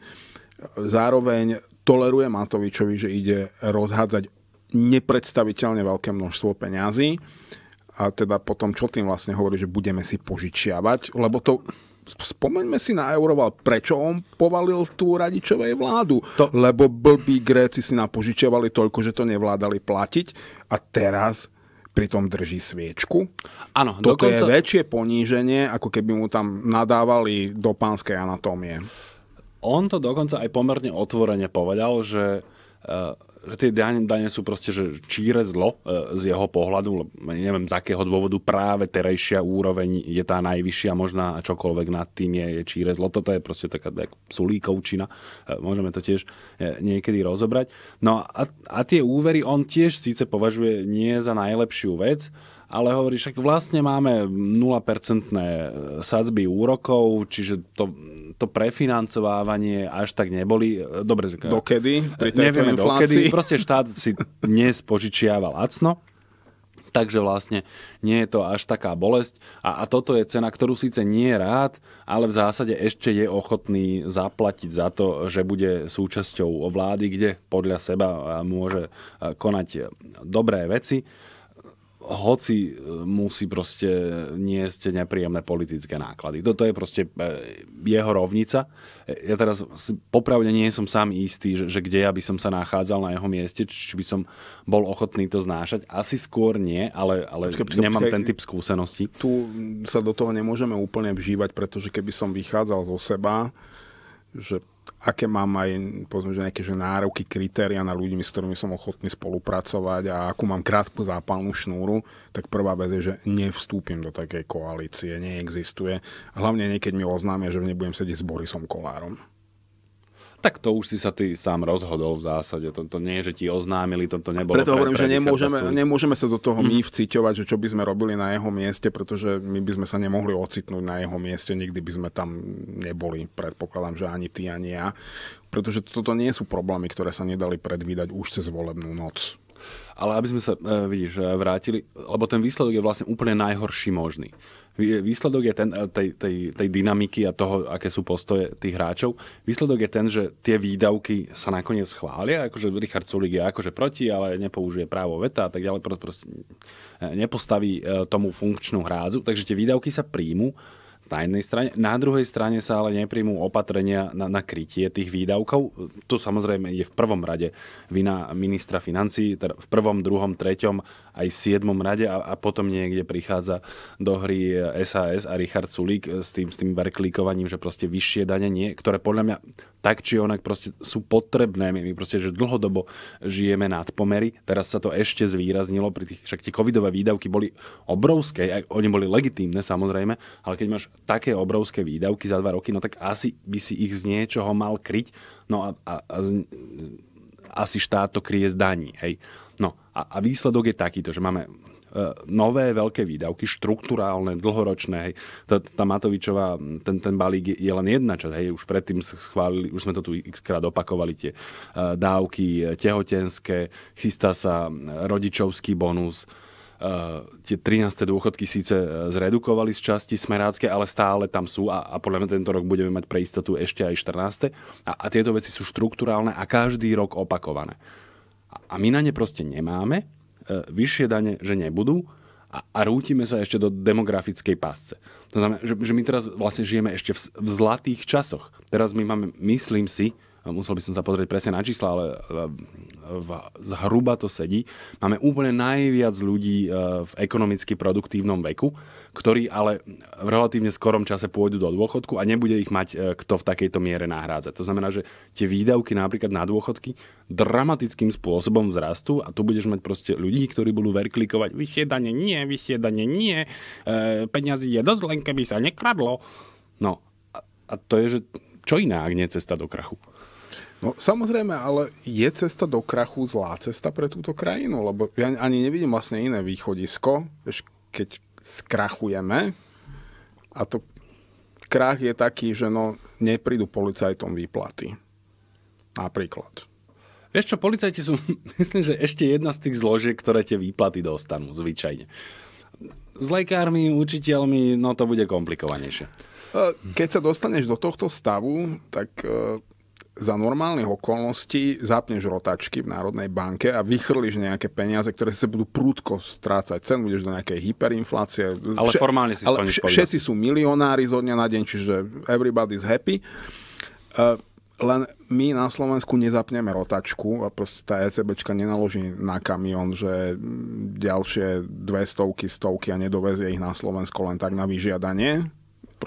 zároveň toleruje Matovičovi, že ide rozhádzať nepredstaviteľne veľké množstvo peňazí a teda potom čo tým vlastne hovorí, že budeme si požičiavať, lebo to spomeňme si na Euroval, prečo on povalil tú radičovej vládu. To... Lebo blbí Gréci si napožičovali toľko, že to nevládali platiť a teraz pritom drží sviečku. Áno, Toto dokonca... je väčšie poníženie, ako keby mu tam nadávali do pánskej anatómie. On to dokonca aj pomerne otvorene povedal, že uh, že tie dane, dane sú proste že číre zlo e, z jeho pohľadu, lebo neviem z akého dôvodu práve terajšia úroveň je tá najvyššia možná a čokoľvek nad tým je, je číre zlo. Toto je proste taká tak sulíkovčina, e, môžeme to tiež e, niekedy rozobrať. No a, a tie úvery on tiež síce považuje nie za najlepšiu vec, ale hovorí, však vlastne máme 0% sadzby úrokov, čiže to to prefinancovávanie až tak neboli. Dobre, dokedy? Pri nevieme inflácii? dokedy. Proste štát si dnes požičiava lacno. Takže vlastne nie je to až taká bolesť. A, a toto je cena, ktorú síce nie je rád, ale v zásade ešte je ochotný zaplatiť za to, že bude súčasťou vlády, kde podľa seba môže eh, konať eh, dobré veci hoci e, musí proste niesť nepríjemné politické náklady. Toto je proste e, jeho rovnica. E, ja teraz popravde nie som sám istý, že, že kde ja by som sa nachádzal na jeho mieste, či by som bol ochotný to znášať. Asi skôr nie, ale, ale počkej, počkej, nemám počkej, ten typ skúsenosti. Tu sa do toho nemôžeme úplne vžívať, pretože keby som vychádzal zo seba, že aké mám aj povedzme, že nejaké že nároky, kritéria na ľuďmi, s ktorými som ochotný spolupracovať a akú mám krátku zápalnú šnúru, tak prvá vec je, že nevstúpim do takej koalície, neexistuje. Hlavne niekedy mi oznámia, že nebudem sedieť s Borisom Kolárom tak to už si sa ty sám rozhodol v zásade. To, to nie je, že ti oznámili, toto nebolo. Preto hovorím, pre, že nemôžeme, sú... nemôžeme sa do toho my mhm. vcíťovať, že čo by sme robili na jeho mieste, pretože my by sme sa nemohli ocitnúť na jeho mieste, nikdy by sme tam neboli. Predpokladám, že ani ty, ani ja. Pretože toto nie sú problémy, ktoré sa nedali predvídať už cez volebnú noc. Ale aby sme sa, e, vidíš, e, vrátili, lebo ten výsledok je vlastne úplne najhorší možný. Výsledok je ten, e, tej, tej, tej dynamiky a toho, aké sú postoje tých hráčov. Výsledok je ten, že tie výdavky sa nakoniec chvália, akože Richard Sulik je akože proti, ale nepoužije právo veta a tak ďalej, proste nepostaví tomu funkčnú hrádzu, takže tie výdavky sa príjmu na jednej strane. Na druhej strane sa ale nepríjmú opatrenia na, na krytie tých výdavkov. To samozrejme je v prvom rade vina ministra financí, teda v prvom, druhom, treťom, aj siedmom rade a, a potom niekde prichádza do hry SAS a Richard Sulík s tým, s tým verklíkovaním, že proste vyššie dane nie, ktoré podľa mňa tak či onak proste sú potrebné. My proste, že dlhodobo žijeme nad pomery. Teraz sa to ešte zvýraznilo, pri tých, však tie covidové výdavky boli obrovské, oni boli legitímne samozrejme, ale keď máš také obrovské výdavky za dva roky, no tak asi by si ich z niečoho mal kryť. No a, a, a z, asi štát to kryje z daní. Hej. No a, a výsledok je takýto, že máme Eh, nové veľké výdavky, štruktúrálne, dlhoročné. Hej. Tá, tá Matovičová, ten, ten balík je, je len jedna časť. Hej. Už predtým schválili, už sme to tu xkrát opakovali, tie eh, dávky eh, tehotenské, chystá sa rodičovský bonus, Uh, tie 13. dôchodky síce zredukovali z časti smerácké, ale stále tam sú a, a podľa mňa tento rok budeme mať pre istotu ešte aj 14. A, a tieto veci sú štruktúrálne a každý rok opakované. A, a my na ne proste nemáme E, vyššie dane, že nebudú a, a rútime sa ešte do demografickej pásce. To znamená, že, že my teraz vlastne žijeme ešte v, v zlatých časoch. Teraz my máme, myslím si, musel by som sa pozrieť presne na čísla, ale e, v, zhruba to sedí. Máme úplne najviac ľudí e, v ekonomicky produktívnom veku ktorí ale v relatívne skorom čase pôjdu do dôchodku a nebude ich mať e, kto v takejto miere nahrádzať. To znamená, že tie výdavky napríklad na dôchodky dramatickým spôsobom vzrastú a tu budeš mať proste ľudí, ktorí budú verklikovať vyššie dane nie, vyššie dane nie, e, peňazí je dosť len keby sa nekradlo. No a, a to je, že čo iná, ak nie cesta do krachu? No samozrejme, ale je cesta do krachu zlá cesta pre túto krajinu, lebo ja ani nevidím vlastne iné východisko. keď skrachujeme. A to krach je taký, že no, neprídu policajtom výplaty. Napríklad. Vieš čo, policajti sú, myslím, že ešte jedna z tých zložiek, ktoré tie výplaty dostanú zvyčajne. S lekármi, učiteľmi, no to bude komplikovanejšie. Keď sa dostaneš do tohto stavu, tak eh, za normálnych okolností zapneš rotačky v Národnej banke a vychrliš nejaké peniaze, ktoré sa budú prúdko strácať. Cen budeš do nejakej hyperinflácie. Ale vše, formálne si ale vš- Všetci sú milionári zo dňa na deň, čiže everybody's happy. Uh, len my na Slovensku nezapneme rotačku a proste tá ECBčka nenaloží na kamión, že ďalšie dve stovky, stovky a nedovezie ich na Slovensko len tak na vyžiadanie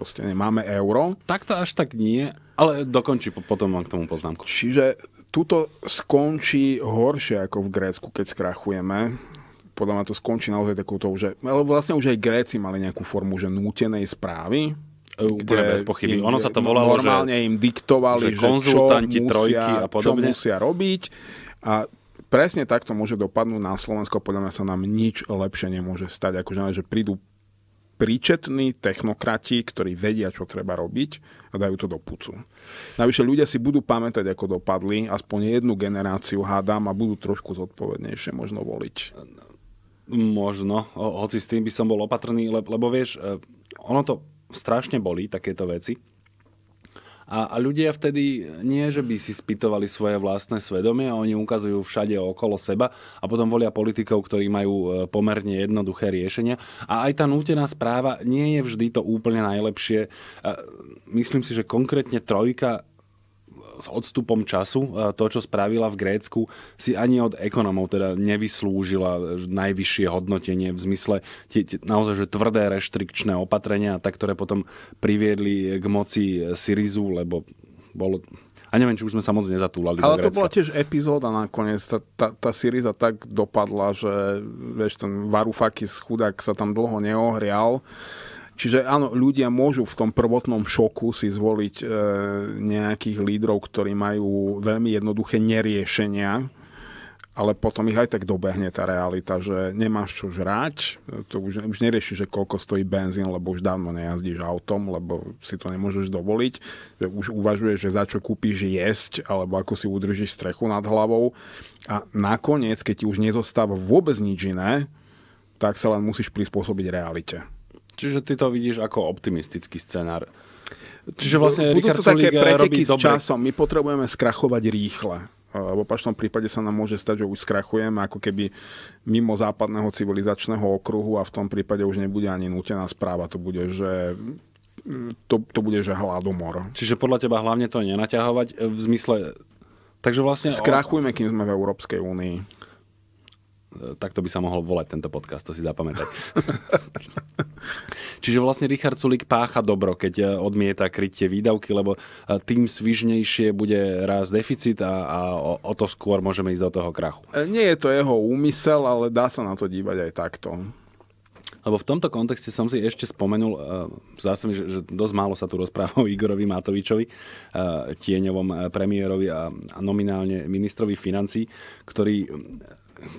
proste nemáme euro. to až tak nie, ale dokončí potom vám k tomu poznámku. Čiže tuto skončí horšie ako v Grécku, keď skrachujeme podľa mňa to skončí naozaj takúto, že, ale vlastne už aj Gréci mali nejakú formu, že nútenej správy, Úplne bez pochyby. Im, ono sa to volalo, normálne že, im diktovali, že, že konzultanti, čo musia, trojky a podobne. Čo musia robiť. A presne takto môže dopadnúť na Slovensko. Podľa mňa sa nám nič lepšie nemôže stať. Akože že prídu príčetní technokrati, ktorí vedia, čo treba robiť a dajú to do pucu. Navyše ľudia si budú pamätať, ako dopadli, aspoň jednu generáciu hádam a budú trošku zodpovednejšie možno voliť. Možno, hoci s tým by som bol opatrný, lebo vieš, eh, ono to strašne boli takéto veci. A, a ľudia vtedy nie, že by si spýtovali svoje vlastné svedomie, a oni ukazujú všade okolo seba a potom volia politikov, ktorí majú e, pomerne jednoduché riešenia. A aj tá nútená správa nie je vždy to úplne najlepšie. E, myslím si, že konkrétne trojka s odstupom času e, to, čo spravila v Grécku, si ani od ekonomov teda nevyslúžila e, najvyššie hodnotenie v zmysle tie, tie, naozaj že tvrdé reštrikčné opatrenia, tak, ktoré potom priviedli e, k moci Syrizu, lebo bolo, a neviem, či už sme sa moc nezatúlali. Ale to bola tiež epizóda nakoniec. Tá, tá, tá Syriza tak dopadla, že vieš, ten Varufakis chudák sa tam dlho neohrial. Čiže áno, ľudia môžu v tom prvotnom šoku si zvoliť e, nejakých lídrov, ktorí majú veľmi jednoduché neriešenia, ale potom ich aj tak dobehne tá realita, že nemáš čo žrať, to už, už neriešiš, že koľko stojí benzín, lebo už dávno nejazdíš autom, lebo si to nemôžeš dovoliť, že už uvažuješ, že za čo kúpiš jesť, alebo ako si udržíš strechu nad hlavou a nakoniec, keď ti už nezostáva vôbec nič iné, tak sa len musíš prispôsobiť realite. Čiže ty to vidíš ako optimistický scenár. Čiže vlastne Budú Richard to také eh, preteky s dobre. časom. My potrebujeme skrachovať rýchle. Eh, v opačnom prípade sa nám môže stať, že už skrachujeme ako keby mimo západného civilizačného okruhu a v tom prípade už nebude ani nútená správa. To bude, že mm, to, to bude, že hladomor. Čiže podľa teba hlavne to nenaťahovať eh, v zmysle... Takže vlastne... Skrachujme, kým sme v Európskej únii. E, takto by sa mohol volať tento podcast, to si zapamätaj. Čiže vlastne Richard Sulik pácha dobro, keď e, odmieta kryť tie výdavky, lebo e, tým svižnejšie bude raz deficit a, a o, o to skôr môžeme ísť do toho krachu. Nie je to jeho úmysel, ale dá sa na to dívať aj takto. Lebo v tomto kontexte som si ešte spomenul, zdá sa mi, že, že dosť málo sa tu rozpráva o Igorovi Matovičovi, tieňovom premiérovi a, a nominálne ministrovi financí, ktorý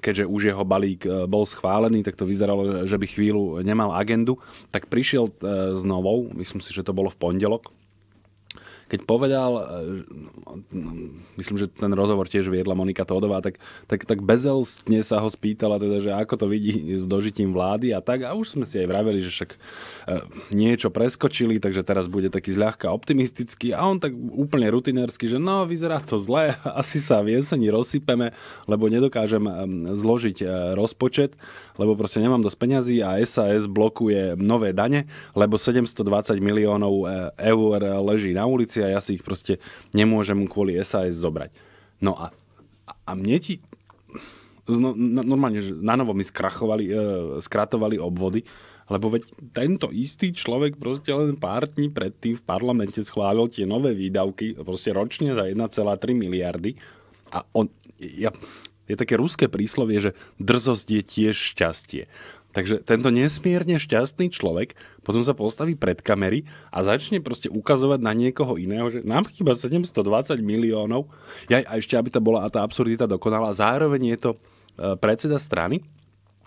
keďže už jeho balík e, bol schválený, tak to vyzeralo, že by chvíľu nemal agendu, tak prišiel e, s novou, myslím si, že to bolo v pondelok, keď povedal, e, myslím, že ten rozhovor tiež viedla Monika todová, tak, tak, tak bezelstne sa ho spýtala, teda, že ako to vidí s dožitím vlády a tak. A už sme si aj vraveli, že však e, niečo preskočili, takže teraz bude taký zľahka optimistický. A on tak úplne rutinérsky, že no, vyzerá to zle, asi sa v jeseni rozsypeme, lebo nedokážem e, zložiť rozpočet lebo proste nemám dosť peňazí a SAS blokuje nové dane, lebo 720 miliónov e, eur leží na ulici a ja si ich proste nemôžem kvôli SAS zobrať. No a, a mne ti no, normálne, že na novo mi skrachovali, e, skratovali obvody, lebo veď tento istý človek proste len pár dní predtým v parlamente schválil tie nové výdavky proste ročne za 1,3 miliardy a on, ja, je také ruské príslovie, že drzosť je tiež šťastie. Takže tento nesmierne šťastný človek potom sa postaví pred kamery a začne proste ukazovať na niekoho iného, že nám chýba 720 miliónov. Ja, a ešte, aby to bola tá absurdita dokonalá. Zároveň je to e, predseda strany,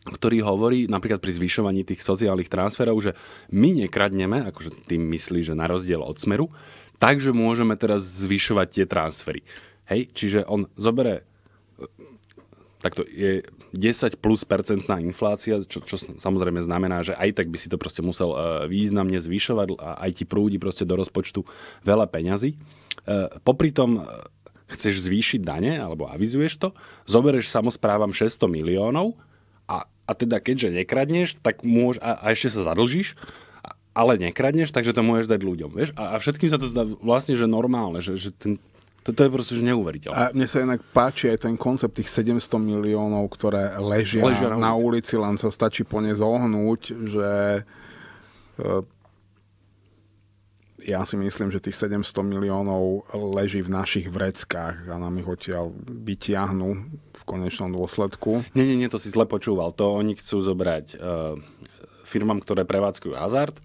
ktorý hovorí napríklad pri zvyšovaní tých sociálnych transferov, že my nekradneme, akože tým myslí, že na rozdiel od smeru, takže môžeme teraz zvyšovať tie transfery. Hej, čiže on zobere tak to je 10 plus percentná inflácia, čo, čo samozrejme znamená, že aj tak by si to proste musel e, významne zvyšovať a aj ti prúdi proste do rozpočtu veľa peňazí. E, popri tom e, chceš zvýšiť dane, alebo avizuješ to, zoberieš samozprávam 600 miliónov a, a teda keďže nekradneš, tak môž, a, a ešte sa zadlžíš, ale nekradneš, takže to môžeš dať ľuďom. Vieš? A, a všetkým sa to zdá vlastne, že normálne, že, že ten toto je proste už neuveriteľné. A mne sa inak páči aj ten koncept tých 700 miliónov, ktoré ležia, ležia na, na ulici, len sa stačí po ne zohnúť, že e, ja si myslím, že tých 700 miliónov leží v našich vreckách a nám ich odtiaľ vytiahnu v konečnom dôsledku. Nie, nie, nie, to si zle počúval. To oni chcú zobrať uh, firmám, ktoré prevádzkujú hazard,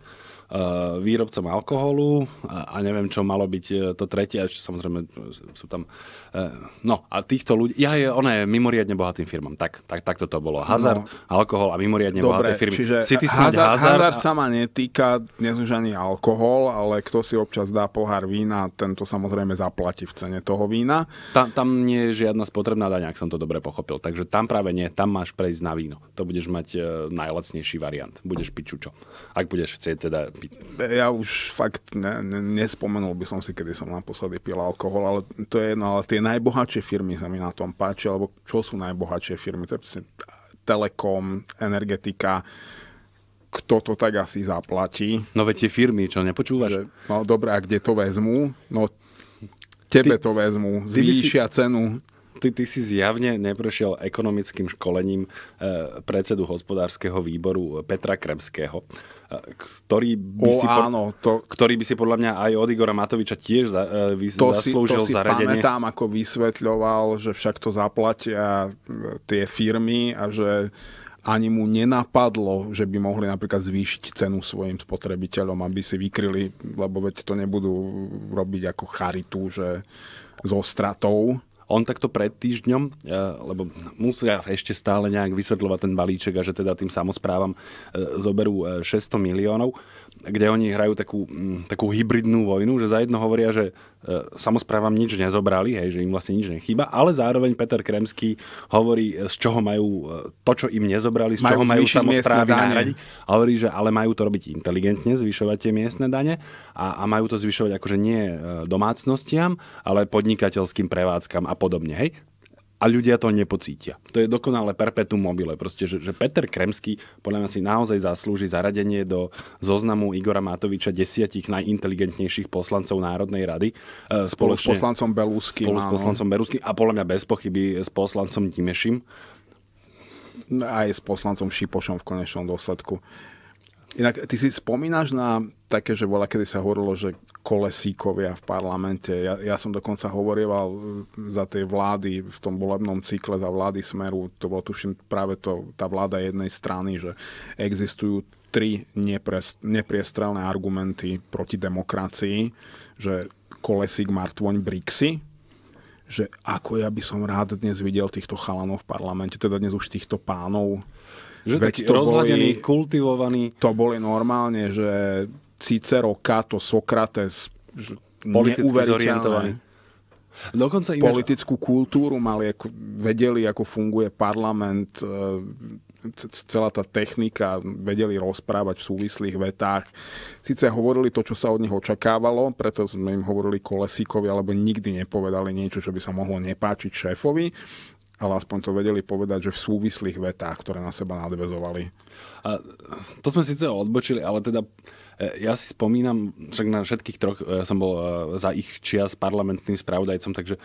Eh, výrobcom alkoholu a, neviem, čo malo byť eh, to tretie, a ešte samozrejme sú tam Eh, no a týchto ľudí, ja je, ona je mimoriadne bohatým firmám, tak, tak, tak toto bolo. Hazard, no. alkohol a mimoriadne Dobre, bohaté firmy. Čiže City hazard, hazard, hazard a... sa ma netýka, už ani alkohol, ale kto si občas dá pohár vína, tento samozrejme zaplatí v cene toho vína. Tam, tam nie je žiadna spotrebná daň, ak som to dobre pochopil. Takže tam práve nie, tam máš prejsť na víno. To budeš mať e, najlacnejší variant. Budeš piť čučo. Ak budeš chcieť teda piť. Ja už fakt ne, ne, nespomenul by som si, kedy som naposledy pil alkohol, ale to je jedno, ale tie najbohatšie firmy sa mi na tom páči, alebo čo sú najbohatšie firmy? To je Telekom, energetika, kto to tak asi zaplatí. No veď tie firmy, čo nepočúvaš? Že, no dobré, a kde to vezmú? No tebe ty, to vezmú, zvýšia si, cenu. Ty, ty si zjavne neprešiel ekonomickým školením e, predsedu hospodárskeho výboru Petra Kremského ktorý by, o, si, po, áno, to, ktorý by si podľa mňa aj od Igora Matoviča tiež za, e, vy, to zaslúžil si, to zaradenie. To si pamätám, ako vysvetľoval, že však to zaplatia e, tie firmy a že ani mu nenapadlo, že by mohli napríklad zvýšiť cenu svojim spotrebiteľom, aby si vykryli, lebo veď to nebudú robiť ako charitu, že so stratou. On takto pred týždňom, e, lebo musia ešte stále nejak vysvetľovať ten balíček a že teda tým samozprávam e, zoberú 600 e, miliónov, kde oni hrajú takú, mm, takú hybridnú vojnu, že za jedno hovoria, že e, samozprávam nič nezobrali, hej, že im vlastne nič nechýba, ale zároveň Peter Kremský hovorí, e, z čoho majú e, to, čo im nezobrali, z majú čoho majú samozprávy nahradiť. A hovorí, že ale majú to robiť inteligentne, zvyšovať tie miestne dane a, a majú to zvyšovať akože nie domácnostiam, ale podnikateľským prevádzkam a podobne. Hej a ľudia to nepocítia. To je dokonale perpetuum mobile. Proste, že, že Peter Kremský podľa mňa si naozaj zaslúži zaradenie do zoznamu Igora Matoviča desiatich najinteligentnejších poslancov Národnej rady. E, spolu s poslancom Belúsky. Spolu s poslancom Belúsky a podľa mňa bez pochyby s poslancom Dimešim. Aj s poslancom Šipošom v konečnom dôsledku. Inak ty si spomínaš na také, že bola, kedy sa hovorilo, že kolesíkovia v parlamente. Ja, ja som dokonca hovorieval e, za tej vlády v tom volebnom cykle za vlády Smeru. To bolo tuším práve to, tá vláda jednej strany, že existujú tri nepres, nepriestrelné argumenty proti demokracii, že kolesík Martvoň Brixy, že ako ja by som rád dnes videl týchto chalanov v parlamente, teda dnes už týchto pánov že Veď taký rozhľadený, boli, kultivovaný. To boli normálne, že Cicero, Kato, Sokrates, že politicky zorientovaný. Dokonca iné... Politickú kultúru mali, ako, vedeli, ako funguje parlament, e, celá tá technika, vedeli rozprávať v súvislých vetách. Sice hovorili to, čo sa od nich očakávalo, preto sme im hovorili kolesíkovi, alebo nikdy nepovedali niečo, čo by sa mohlo nepáčiť šéfovi, ale aspoň to vedeli povedať, že v súvislých vetách, ktoré na seba nadvezovali. A to sme síce odbočili, ale teda e, ja si spomínam, však na všetkých troch e, ja som bol e, za ich čias parlamentným spravodajcom, takže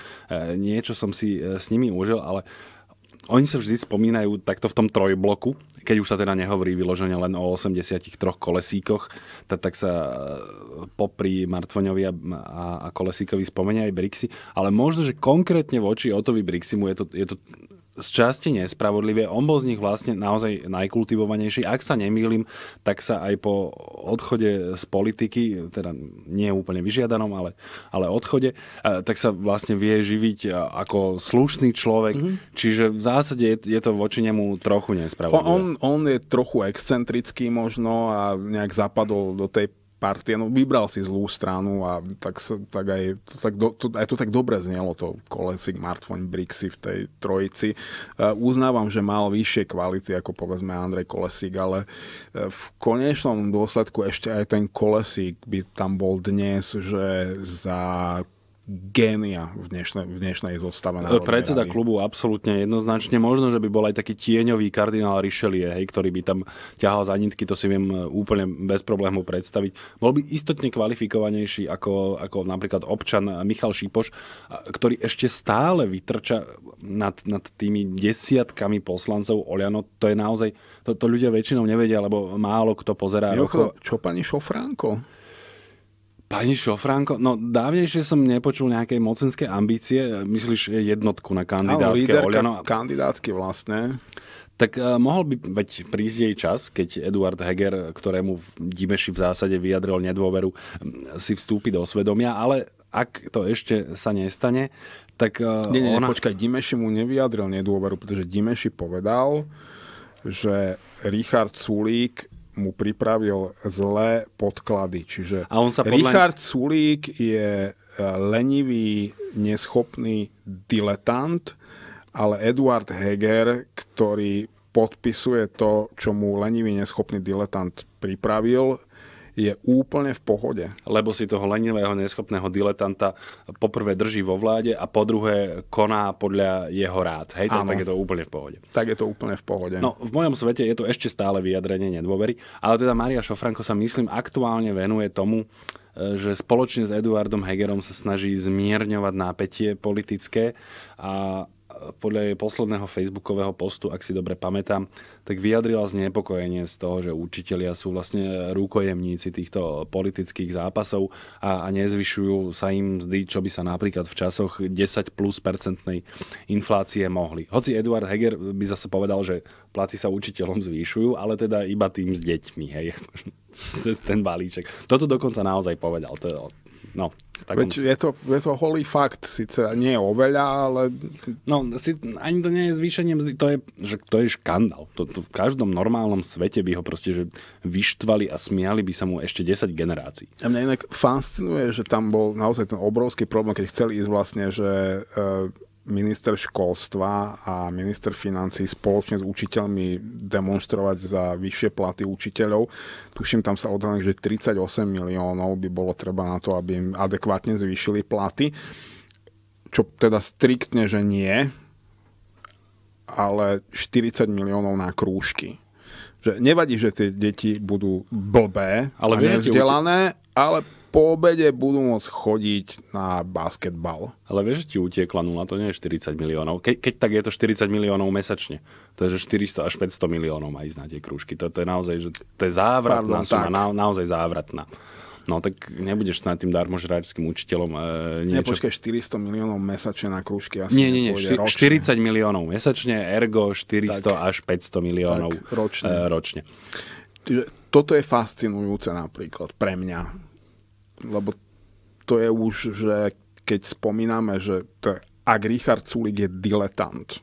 niečo som si s nimi užil, ale oni sa vždy spomínajú takto v tom trojbloku, keď už sa teda nehovorí vyložene len o 83 kolesíkoch, tak, tak sa e, popri Martvoňovi a, a, a Kolesíkovi spomenia aj Brixy, ale možno, že konkrétne voči Otovi Briximu je to, je to z časti nespravodlivé. On bol z nich vlastne naozaj najkultivovanejší. Ak sa nemýlim, tak sa aj po odchode z politiky, teda nie úplne vyžiadanom, ale, ale odchode, tak sa vlastne vie živiť ako slušný človek. Mm-hmm. Čiže v zásade je, je to voči nemu trochu nespravodlivé. On, on je trochu excentrický možno a nejak zapadol do tej partie, no vybral si zlú stranu a tak, tak aj, to tak do, to, aj to tak dobre znelo to Kolesik, Martvoň, Brixy v tej trojici. E, uznávam, že mal vyššie kvality ako povedzme Andrej Kolesík, ale e, v konečnom dôsledku ešte aj ten Kolesík by tam bol dnes, že za génia v dnešnej, v dnešnej zostave. Eh, predseda rady. klubu absolútne jednoznačne. Možno, že by bol aj taký tieňový kardinál Richelieu, hej, ktorý by tam ťahal za nitky, to si viem eh, úplne bez problémov predstaviť. Bol by istotne kvalifikovanejší ako, ako napríklad občan Michal Šípoš, ktorý ešte stále vytrča nad, nad tými desiatkami poslancov Oliano. To je naozaj, to, to ľudia väčšinou nevedia, lebo málo kto pozerá. Joko, čo pani Šofránko? Pani Šofránko, no dávnejšie som nepočul nejaké mocenské ambície. Myslíš jednotku na kandidátke? Áno, líderka Oliano. kandidátky vlastne. Tak uh, mohol by veď prísť jej čas, keď Eduard Heger, ktorému Dimeši v zásade vyjadril nedôveru, si vstúpi do svedomia, ale ak to ešte sa nestane, tak uh, nie, nie, ona... Počkaj, Dimeši mu nevyjadril nedôveru, pretože Dimeši povedal, že Richard Sulík mu pripravil zlé podklady. Čiže a on sa podľa... Richard Sulík je e, lenivý, neschopný diletant, ale Eduard Heger, ktorý podpisuje to, čo mu lenivý neschopný diletant pripravil, je úplne v pohode. Lebo si toho lenivého, neschopného diletanta poprvé drží vo vláde a po druhé koná podľa jeho rád. Hej, tak, tak je to úplne v pohode. Tak je to úplne v pohode. No, v mojom svete je to ešte stále vyjadrenie nedôvery, ale teda Maria Šofranko sa myslím aktuálne venuje tomu, e, že spoločne s Eduardom Hegerom sa snaží zmierňovať nápetie politické a podľa jej posledného facebookového postu, ak si dobre pamätám, tak vyjadrila znepokojenie z toho, že učitelia sú vlastne rúkojemníci týchto politických zápasov a, a nezvyšujú sa im mzdy, čo by sa napríklad v časoch 10 plus percentnej inflácie mohli. Hoci Eduard Heger by zase povedal, že platy sa učiteľom zvýšujú, ale teda iba tým s deťmi, hej, cez ten balíček. Toto dokonca naozaj povedal, to, No, tak Veď je to, je to holý fakt, síce nie je oveľa, ale... No, si, ani to nie je zvýšenie mzdy, to je, že to je škandál. To, to, v každom normálnom svete by ho proste že vyštvali a smiali by sa mu ešte 10 generácií. A mňa inak fascinuje, že tam bol naozaj ten obrovský problém, keď chceli ísť vlastne, že e, minister školstva a minister financí spoločne s učiteľmi demonstrovať za vyššie platy učiteľov. Tuším, tam sa odhľadne, že 38 miliónov by bolo treba na to, aby im adekvátne zvýšili platy. Čo teda striktne, že nie, ale 40 miliónov na krúžky. Že nevadí, že tie deti budú blbé ale a nevzdelané, ale po obede budú môcť chodiť na basketbal. Ale vieš, že ti utiekla nula, to nie je 40 miliónov. Ke, keď tak je to 40 miliónov mesačne. To je, že 400 až 500 miliónov má ísť na tie krúžky. To, to je naozaj, že to je závratná Pardon, suma, na, naozaj závratná. No tak nebudeš nad tým darmožráčským učiteľom e, niečo... Nepočkaj, 400 miliónov mesačne na krúžky asi Nie, nie, nie, 40 miliónov mesačne, ergo 400 tak, až 500 miliónov ročne. E, ročne. Toto je fascinujúce napríklad pre mňa lebo to je už, že keď spomíname, že to je, ak Richard Sulik je diletant,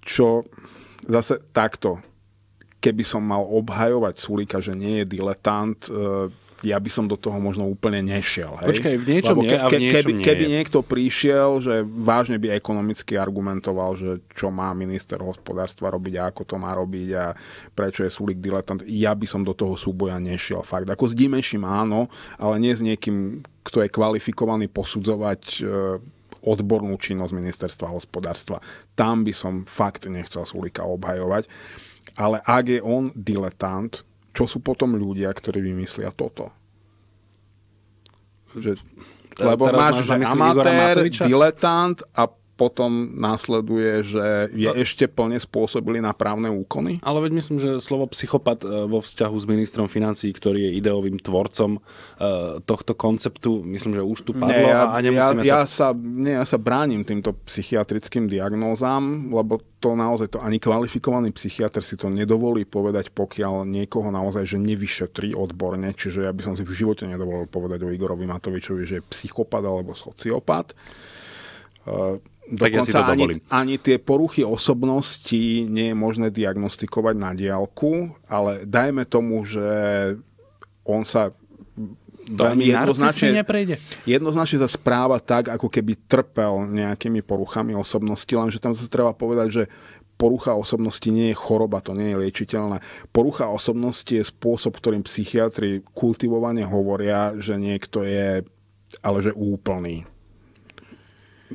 čo zase takto, keby som mal obhajovať Sulika, že nie je diletant, e, ja by som do toho možno úplne nešiel. Hej? Počkaj, v niečom nie, ke, ke, keby, nie keby niekto prišiel, že vážne by ekonomicky argumentoval, že čo má minister hospodárstva robiť a ako to má robiť a prečo je súlik diletant, ja by som do toho súboja nešiel. Fakt, ako s Dimešim áno, ale nie s niekým, kto je kvalifikovaný posudzovať e, odbornú činnosť ministerstva hospodárstva. Tam by som fakt nechcel Sulika obhajovať. Ale ak je on diletant, čo sú potom ľudia, ktorí vymyslia toto? Že, lebo máš, máš že amatér, diletant a potom následuje, že je no. ešte plne spôsobili na právne úkony? Ale veď myslím, že slovo psychopat e, vo vzťahu s ministrom financí, ktorý je ideovým tvorcom e, tohto konceptu, myslím, že už tu padlo nie, ja, a nemusíme ja, ja sa... sa... Nie, ja sa bránim týmto psychiatrickým diagnózám, lebo to naozaj to ani kvalifikovaný psychiatr si to nedovolí povedať, pokiaľ niekoho naozaj že nevyšetrí odborne. Čiže ja by som si v živote nedovolil povedať o Igorovi Matovičovi, že je psychopat alebo sociopat. E, Dokonca tak ja si to dovolím. ani, ani tie poruchy osobnosti nie je možné diagnostikovať na diálku, ale dajme tomu, že on sa to veľmi jednoznačne, neprejde. jednoznačne sa správa tak, ako keby trpel nejakými poruchami osobnosti, lenže tam sa treba povedať, že porucha osobnosti nie je choroba, to nie je liečiteľné. Porucha osobnosti je spôsob, ktorým psychiatri kultivovane hovoria, že niekto je ale že úplný.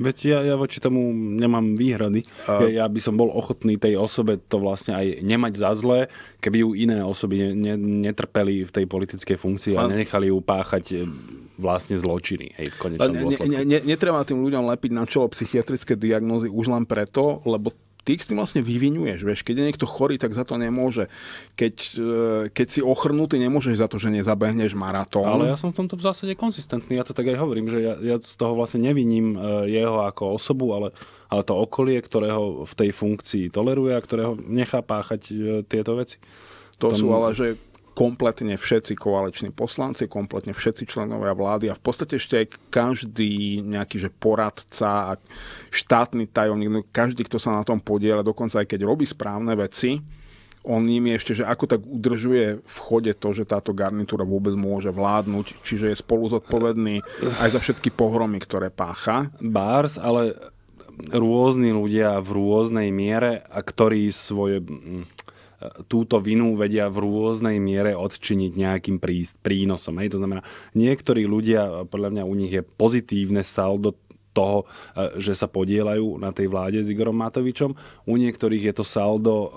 Veď ja, ja voči tomu nemám výhrady. A... Ja, ja by som bol ochotný tej osobe to vlastne aj nemať za zlé, keby ju iné osoby ne, ne, netrpeli v tej politickej funkcii a, a nenechali ju páchať e, vlastne zločiny. Hej, v konečnom ne, Ne, ne, netreba tým ľuďom lepiť na čelo psychiatrické diagnózy už len preto, lebo ty ich si vlastne vyvinuješ. Vieš, keď je niekto chorý, tak za to nemôže. Keď, e, keď si ochrnutý, nemôžeš za to, že nezabehneš maratón. Ale ja som v tomto v zásade konzistentný. Ja to tak aj hovorím, že ja, ja z toho vlastne neviním e, jeho ako osobu, ale, ale to okolie, ktorého v tej funkcii toleruje a ktorého nechá páchať e, tieto veci. To tom... sú ale, že kompletne všetci koaliční poslanci, kompletne všetci členovia vlády a v podstate ešte aj každý nejaký že poradca a štátny tajomník, no každý, kto sa na tom podiela, dokonca aj keď robí správne veci, on nimi ešte, že ako tak udržuje v chode to, že táto garnitúra vôbec môže vládnuť, čiže je spolu zodpovedný aj za všetky pohromy, ktoré pácha. Bars, ale rôzni ľudia v rôznej miere a ktorí svoje mm, túto vinu vedia v rôznej miere odčiniť nejakým prínosom. Hej? To znamená, niektorí ľudia, podľa mňa u nich je pozitívne saldo toho, e, že sa podielajú na tej vláde s Igorom Matovičom. U niektorých je to saldo e,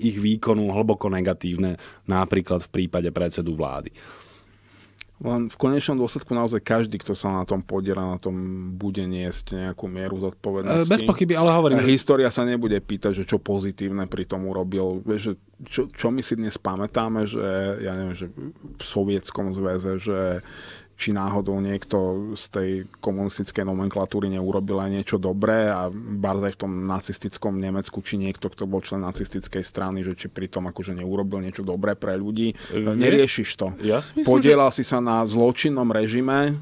ich výkonu hlboko negatívne, napríklad v prípade predsedu vlády. Len v konečnom dôsledku naozaj každý, kto sa na tom podiela, na tom bude niesť nejakú mieru zodpovednosti. E, bez pochyby, ale hovorím. História sa nebude pýtať, že čo pozitívne pri tom urobil. Vieš, čo, čo my si dnes pamätáme, že ja neviem, že v Sovietskom zväze, že či náhodou niekto z tej komunistickej nomenklatúry neurobil aj niečo dobré a aj v tom nacistickom Nemecku, či niekto, kto bol člen nacistickej strany, že či pri tom akože neurobil niečo dobré pre ľudí. Vieš, Neriešiš to. Ja si myslím, Podielal že... si sa na zločinnom režime,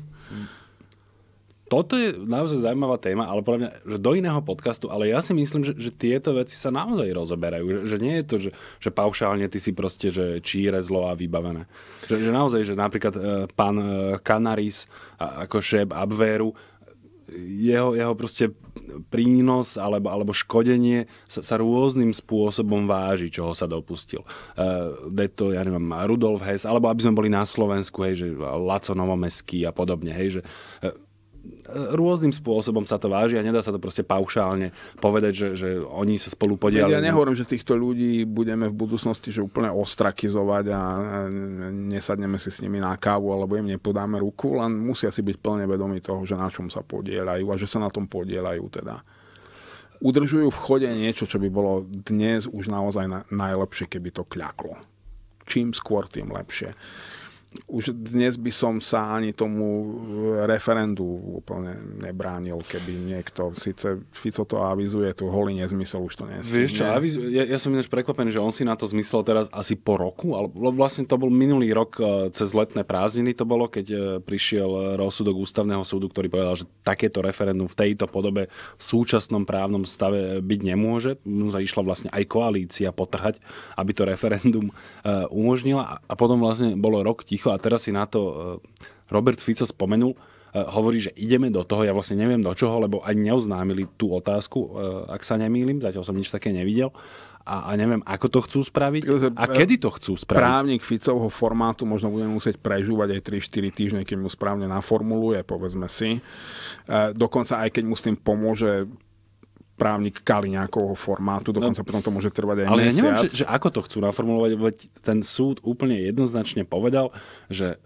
toto je naozaj zaujímavá téma, ale podľa mňa, že do iného podcastu, ale ja si myslím, že, že tieto veci sa naozaj rozoberajú. Že, že nie je to, že, že paušálne ty si proste, že číre zlo a vybavené. Že, že naozaj, že napríklad e, pán e, Kanaris a, ako šéb Abveru, jeho, jeho proste prínos alebo, alebo škodenie sa, sa rôznym spôsobom váži, čoho sa dopustil. Uh, to, ja neviem, Rudolf Hess, alebo aby sme boli na Slovensku, hej, že Laco Novomeský a podobne, hej, že uh, rôznym spôsobom sa to váži a nedá sa to proste paušálne povedať, že, že oni sa spolu podielali. Ja nehovorím, že týchto ľudí budeme v budúcnosti že úplne ostrakizovať a nesadneme si s nimi na kávu alebo im nepodáme ruku, len musia si byť plne vedomí toho, že na čom sa podielajú a že sa na tom podielajú teda udržujú v chode niečo, čo by bolo dnes už naozaj na, najlepšie, keby to kľaklo. Čím skôr, tým lepšie už dnes by som sa ani tomu referendu úplne nebránil, keby niekto, síce Fico to avizuje, tu holý nezmysel už to nesmí. Vieš čo, avizu- ja, ja som ináč prekvapený, že on si na to zmyslel teraz asi po roku, ale vlastne to bol minulý rok e, cez letné prázdniny to bolo, keď e, prišiel e, rozsudok ústavného súdu, ktorý povedal, že takéto referendum v tejto podobe v súčasnom právnom stave byť nemôže. Išla vlastne aj koalícia potrhať, aby to referendum umožnila a potom vlastne bolo rok ticho prišlo a teraz si na to e, Robert Fico spomenul, e, hovorí, že ideme do toho, ja vlastne neviem do čoho, lebo ani neoznámili tú otázku, e, ak sa nemýlim, zatiaľ som nič také nevidel a, a neviem, ako to chcú spraviť a kedy to chcú spraviť. Právnik Ficovho formátu možno budeme musieť prežúvať aj 3-4 týždne, keď mu správne naformuluje, povedzme si. E, dokonca aj keď mu s tým pomôže právnik kali nejakého formátu, dokonca no, potom to môže trvať aj Ale mesiac. ja neviem, že, že ako to chcú naformulovať, veď ten súd úplne jednoznačne povedal, že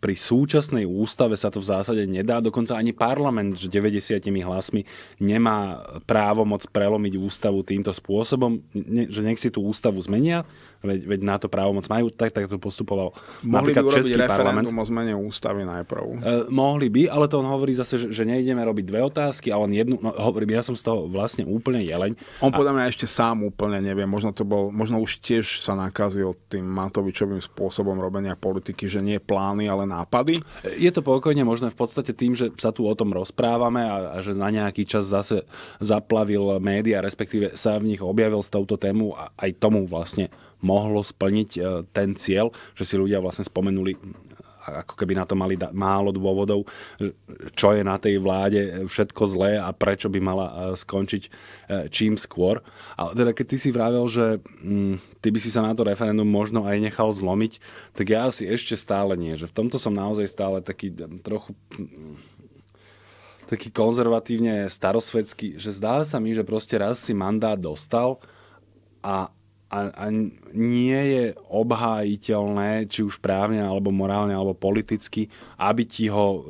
pri súčasnej ústave sa to v zásade nedá, dokonca ani parlament že 90 hlasmi nemá právo moc prelomiť ústavu týmto spôsobom, ne, že nech si tú ústavu zmenia, veď, veď na to právomoc majú, tak, tak to postupoval mohli napríklad by urobiť Český parlament. o zmene ústavy najprv. E, mohli by, ale to on hovorí zase, že, že nejdeme robiť dve otázky, ale on jednu. No, hovorím, ja som z toho vlastne úplne jeleň. On a... podľa mňa ešte sám úplne nevie. Možno, to bol, možno už tiež sa nakazil tým Matovičovým spôsobom robenia politiky, že nie plány, ale nápady. Je to pokojne možné v podstate tým, že sa tu o tom rozprávame a, a že na nejaký čas zase zaplavil médiá, respektíve sa v nich objavil s touto tému a aj tomu vlastne mohlo splniť e, ten cieľ, že si ľudia vlastne spomenuli e, ako keby na to mali málo dôvodov, e, čo je na tej vláde všetko zlé a prečo by mala skončiť čím skôr. Ale teda keď ty si vravel, že hm, ty by si sa na to referendum možno aj nechal zlomiť, tak ja si ešte stále nie. Že v tomto som naozaj stále taký trochu mm, taký konzervatívne starosvedský, že zdá sa mi, že proste raz si mandát dostal a a, a nie je obhájiteľné, či už právne, alebo morálne, alebo politicky, aby ti ho e,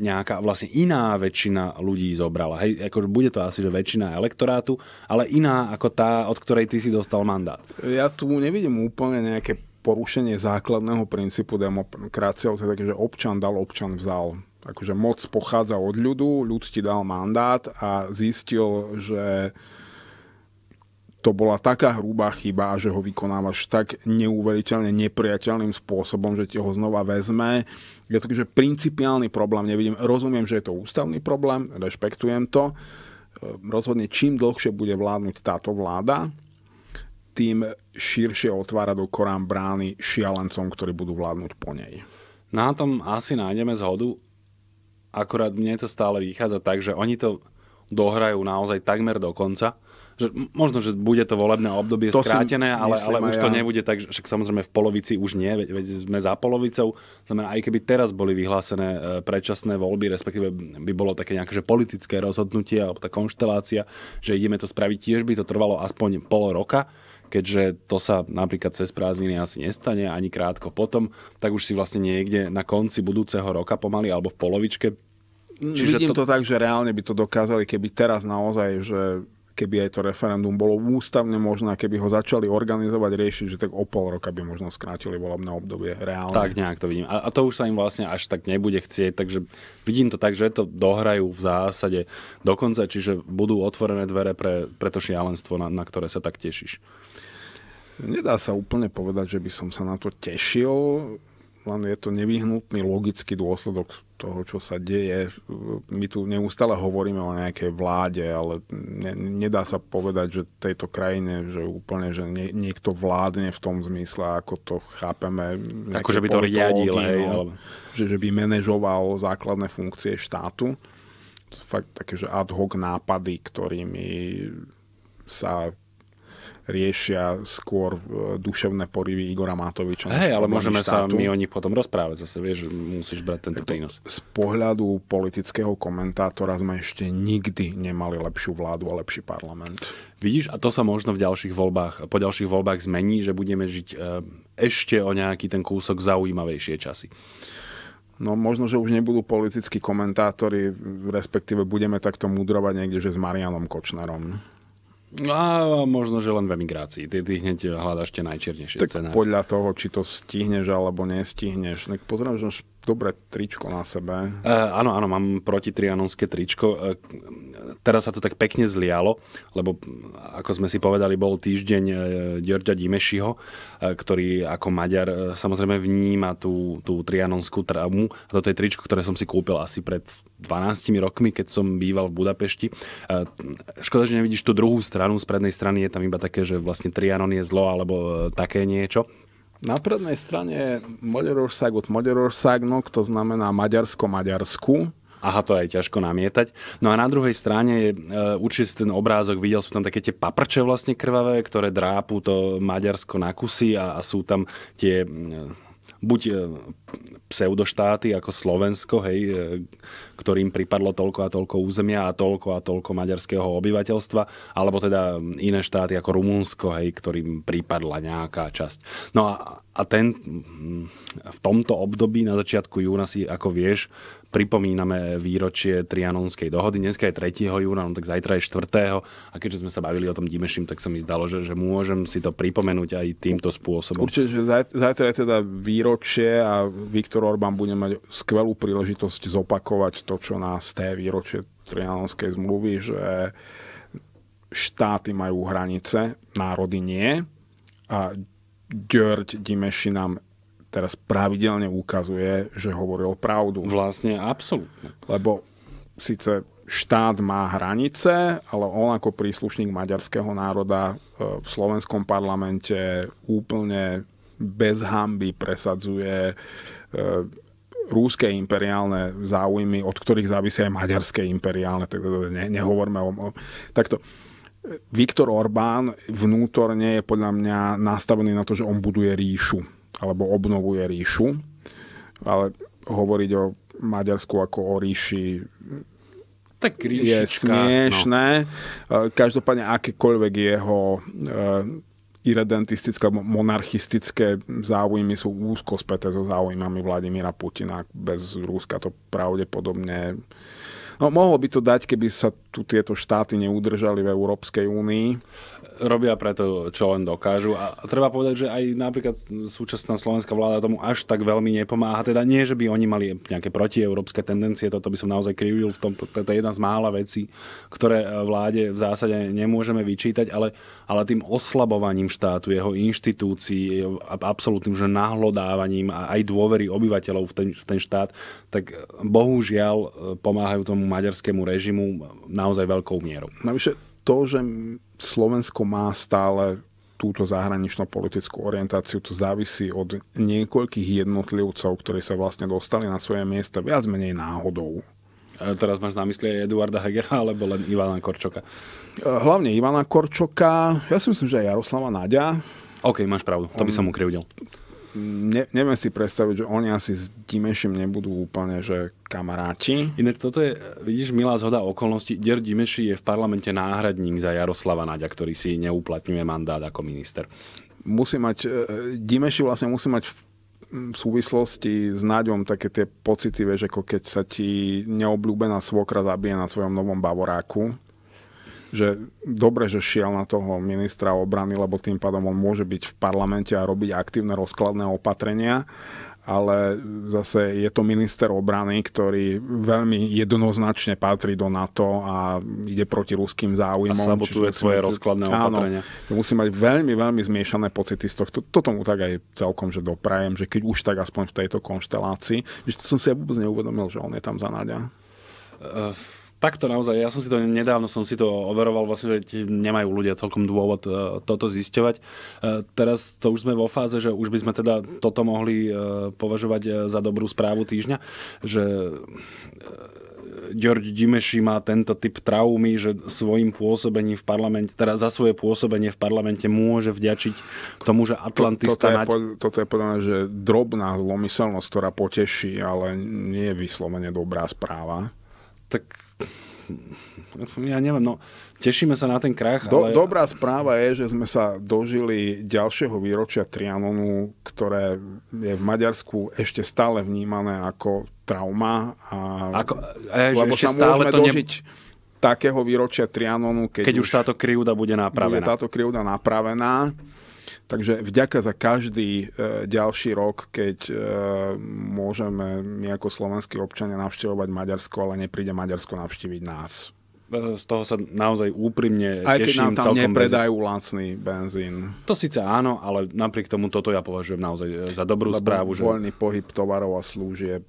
nejaká vlastne iná väčšina ľudí zobrala. Hej, akože bude to asi, že väčšina elektorátu, ale iná ako tá, od ktorej ty si dostal mandát. Ja tu nevidím úplne nejaké porušenie základného princípu demokracie, to je také, že občan dal, občan vzal akože moc pochádza od ľudu, ľud ti dal mandát a zistil, že to bola taká hrubá chyba, že ho vykonávaš tak neuveriteľne nepriateľným spôsobom, že ti ho znova vezme. Je to že principiálny problém, nevidím, rozumiem, že je to ústavný problém, rešpektujem to. E, rozhodne čím dlhšie bude vládnuť táto vláda, tým širšie otvára do Korán brány šialencom, ktorí budú vládnuť po nej. Na tom asi nájdeme zhodu, akorát mne to stále vychádza tak, že oni to dohrajú naozaj takmer do konca že možno, že bude to volebné obdobie to skrátené, ale, ale už ja. to nebude tak, že, však samozrejme v polovici už nie, veď, veď sme za polovicou. Znamená, aj keby teraz boli vyhlásené e, predčasné voľby, respektíve by bolo také nejaké že politické rozhodnutie alebo tá konštelácia, že ideme to spraviť, tiež by to trvalo aspoň pol roka keďže to sa napríklad cez prázdniny asi nestane, ani krátko potom, tak už si vlastne niekde na konci budúceho roka pomaly, alebo v polovičke. Čiže Vidím to... to tak, že reálne by to dokázali, keby teraz naozaj, že keby aj to referendum bolo ústavne možné, keby ho začali organizovať, riešiť, že tak o pol roka by možno skrátili volebné obdobie reálne. Tak nejak to vidím. A, a to už sa im vlastne až tak nebude chcieť, takže vidím to tak, že to dohrajú v zásade dokonca, čiže budú otvorené dvere pre, pre to šialenstvo, na, na ktoré sa tak tešíš. Nedá sa úplne povedať, že by som sa na to tešil, len je to nevyhnutný logický dôsledok toho, čo sa deje. My tu neustále hovoríme o nejakej vláde, ale ne, nedá sa povedať, že tejto krajine, že úplne, že nie, niekto vládne v tom zmysle, ako to chápeme. Ako, že by to riadil, hej, no. ale... že, že by manažoval základné funkcie štátu. To fakt také, že ad hoc nápady, ktorými sa riešia skôr e, duševné porivy Igora Matoviča. Hej, ale môžeme štátu. sa my o nich potom rozprávať. Zase vieš, musíš brať tento prínos. Z pohľadu politického komentátora sme ešte nikdy nemali lepšiu vládu a lepší parlament. Vidíš, a to sa možno v ďalších voľbách, po ďalších voľbách zmení, že budeme žiť e, ešte o nejaký ten kúsok zaujímavejšie časy. No možno, že už nebudú politickí komentátori, respektíve budeme takto mudrovať niekde, že s Marianom Kočnerom. A možno, že len v emigrácii. Ty, ty hneď hľadaš tie najčiernejšie tak podľa toho, či to stihneš alebo nestihneš. Pozerám, že dobré tričko na sebe. E, áno, áno, mám protitrianonské tričko. E, teraz sa to tak pekne zlialo, lebo ako sme si povedali, bol týždeň e, Ďorďa Dimešiho, e, ktorý ako Maďar e, samozrejme vníma tú, tú trianonskú traumu. A toto je tričko, ktoré som si kúpil asi pred 12 rokmi, keď som býval v Budapešti. E, škoda, že nevidíš tú druhú stranu, z prednej strany je tam iba také, že vlastne Trianon je zlo alebo e, také niečo. Na prednej strane Magyarországot no, to znamená Maďarsko Maďarsku. Aha, to je ťažko namietať. No a na druhej strane je e, určite ten obrázok, videl sú tam také tie paprče vlastne krvavé, ktoré drápu to Maďarsko na kusy a, a sú tam tie buď e, pseudoštáty ako Slovensko, hej, e, ktorým pripadlo toľko a toľko územia a toľko a toľko maďarského obyvateľstva, alebo teda iné štáty ako Rumunsko, hej, ktorým pripadla nejaká časť. No a, a ten mm, v tomto období na začiatku júna si, ako vieš, pripomíname výročie Trianonskej dohody. Dneska je 3. júna, no tak zajtra je 4. A keďže sme sa bavili o tom Dimešim, tak sa mi zdalo, že, že môžem si to pripomenúť aj týmto spôsobom. Určite, že zajtra je teda výročie a Viktor Orbán bude mať skvelú príležitosť zopakovať to, čo nás té výročie Trianonskej zmluvy, že štáty majú hranice, národy nie. A Gjörď Dimeši nám teraz pravidelne ukazuje, že hovoril pravdu. Vlastne absolútne. Lebo síce štát má hranice, ale on ako príslušník maďarského národa e, v slovenskom parlamente úplne bez hamby presadzuje e, rúske imperiálne záujmy, od ktorých závisia aj maďarské imperiálne, tak ne, nehovorme o... Takto. Viktor Orbán vnútorne je podľa mňa nastavený na to, že on buduje ríšu alebo obnovuje ríšu, ale hovoriť o Maďarsku ako o ríši tak ríšička, je smiešné. No. E, každopádne akékoľvek jeho e, irredentistické, monarchistické záujmy sú úzko späté so záujmami Vladimíra Putina. Bez Rúska to pravdepodobne... No, mohlo by to dať, keby sa tu tieto štáty neudržali v Európskej únii robia preto, čo len dokážu. A treba povedať, že aj napríklad súčasná slovenská vláda tomu až tak veľmi nepomáha. Teda nie, že by oni mali nejaké protieurópske tendencie, toto by som naozaj krivil, v tomto, to je jedna z mála vecí, ktoré e, vláde v zásade nemôžeme vyčítať, ale, ale tým oslabovaním štátu, jeho inštitúcií, absolútnym že nahlodávaním a aj dôvery obyvateľov v ten, v ten štát, tak e, bohužiaľ e, pomáhajú tomu maďarskému režimu naozaj veľkou mierou. Navyše, to, že Slovensko má stále túto zahraničnú politickú orientáciu, to závisí od niekoľkých jednotlivcov, ktorí sa vlastne dostali na svoje miesta viac menej náhodou. A teraz máš na mysli aj Eduarda Hegera alebo len Ivana Korčoka? E, hlavne Ivana Korčoka, ja si myslím, že aj Jaroslava Naďa. OK, máš pravdu, to by som ukriudil ne, neviem si predstaviť, že oni asi s Dimešim nebudú úplne, že kamaráti. Inak toto je, vidíš, milá zhoda okolností. Der Dimeši je v parlamente náhradník za Jaroslava Naďa, ktorý si neuplatňuje mandát ako minister. Musí mať, e, Dimeši vlastne musí mať v súvislosti s Naďom také tie pocity, vieš, ako keď sa ti neobľúbená svokra zabije na svojom novom bavoráku že dobre, že šiel na toho ministra obrany, lebo tým pádom on môže byť v parlamente a robiť aktívne rozkladné opatrenia, ale zase je to minister obrany, ktorý veľmi jednoznačne patrí do NATO a ide proti ruským záujmom. A sabotuje svoje mať, rozkladné opatrenia. musí mať veľmi, veľmi zmiešané pocity z tohto. Toto mu tak aj celkom, že doprajem, že keď už tak aspoň v tejto konštelácii. Že to som si ja vôbec neuvedomil, že on je tam za Nadia. Uh eh, Takto naozaj, ja som si to nedávno som si to overoval, vlastne, že nemajú ľudia celkom dôvod e, toto zisťovať. E, teraz to už sme vo fáze, že už by sme teda toto mohli e, považovať za dobrú správu týždňa, že George Dimeši má tento typ traumy, že svojim pôsobením v parlamente, teda za svoje pôsobenie v parlamente môže vďačiť tomu, že Atlantista... To, toto, je, nať... pod, toto je podľa mňa, že drobná zlomyselnosť, ktorá poteší, ale nie je vyslovene dobrá správa. Tak ja neviem, no tešíme sa na ten krach. Do, ale... Dobrá správa je, že sme sa dožili ďalšieho výročia Trianonu, ktoré je v Maďarsku ešte stále vnímané ako trauma. A, ako, e, lebo ešte sa stále to dožiť takého výročia Trianonu, keď, keď už, už táto kryúda bude napravená. Bude táto kryúda napravená. Takže vďaka za každý e, ďalší rok, keď e, môžeme my ako slovenskí občania navštevovať Maďarsko, ale nepríde Maďarsko navštíviť nás. E, z toho sa naozaj úprimne Aj teším. Aj keď nám tam nepredajú benzín. lacný benzín. To síce áno, ale napriek tomu toto ja považujem naozaj za dobrú Lebo správu. Že... Voľný pohyb tovarov a služieb.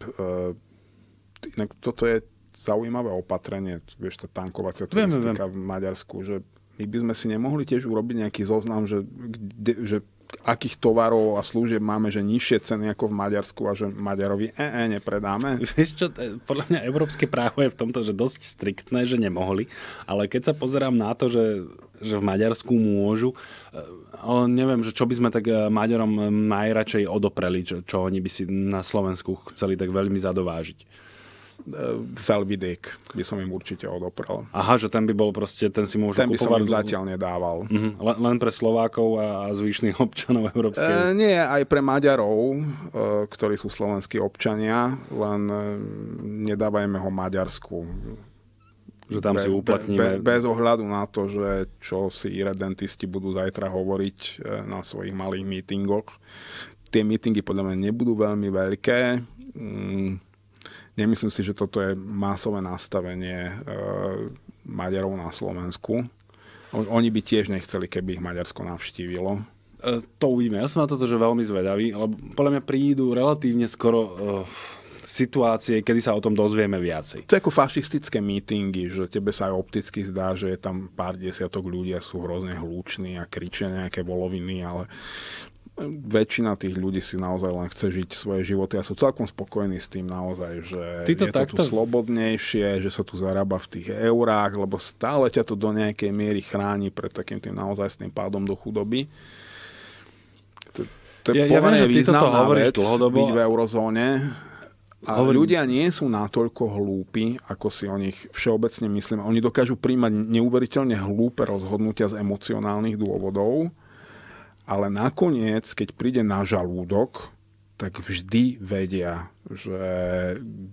Inak toto je zaujímavé opatrenie, vieš, tá tankovacia turistika viem, viem. v Maďarsku, že my by sme si nemohli tiež urobiť nejaký zoznam, že, kde, že akých tovarov a služieb máme, že nižšie ceny ako v Maďarsku a že Maďarovi e, e, nepredáme? Vieš čo, podľa mňa európske právo je v tomto, že dosť striktné, že nemohli, ale keď sa pozerám na to, že, že v Maďarsku môžu, eh, ale neviem, že čo by sme tak eh, Maďarom mm, najradšej odopreli, čo, čo oni by si na Slovensku chceli tak veľmi zadovážiť. E, felvidék by som im určite odoprel. Aha, že ten by bol proste, ten si môže Ten by som zatiaľ nedával. Uh-huh. Len, len pre Slovákov a, zvyšných občanov Európskej? E, nie, aj pre Maďarov, e, ktorí sú slovenskí občania, len e, nedávajme ho Maďarsku. Že tam be, si uplatníme... Be, bez ohľadu na to, že čo si iredentisti budú zajtra hovoriť e, na svojich malých mítingoch. Tie mítingy podľa mňa nebudú veľmi veľké. Mm Nemyslím si, že toto je masové nastavenie e, Maďarov na Slovensku. Oni by tiež nechceli, keby ich Maďarsko navštívilo. E, to uvidíme. Ja som na toto že veľmi zvedavý, lebo podľa mňa prídu relatívne skoro e, situácie, kedy sa o tom dozvieme viacej. To je ako fašistické mítingy, že tebe sa aj opticky zdá, že je tam pár desiatok ľudí a sú hrozne hluční a kričia nejaké voloviny, ale väčšina tých ľudí si naozaj len chce žiť svoje životy a sú celkom spokojní s tým naozaj, že Ty to je takto... to tu slobodnejšie, že sa tu zarába v tých eurách, lebo stále ťa to do nejakej miery chráni pred takým tým naozaj s tým pádom do chudoby. To, to je ja, ja viem, významná vec dlhodobo. byť v eurozóne. A Hovorím. ľudia nie sú natoľko hlúpi, ako si o nich všeobecne myslíme. Oni dokážu príjmať neuveriteľne hlúpe rozhodnutia z emocionálnych dôvodov ale nakoniec, keď príde na žalúdok, tak vždy vedia, že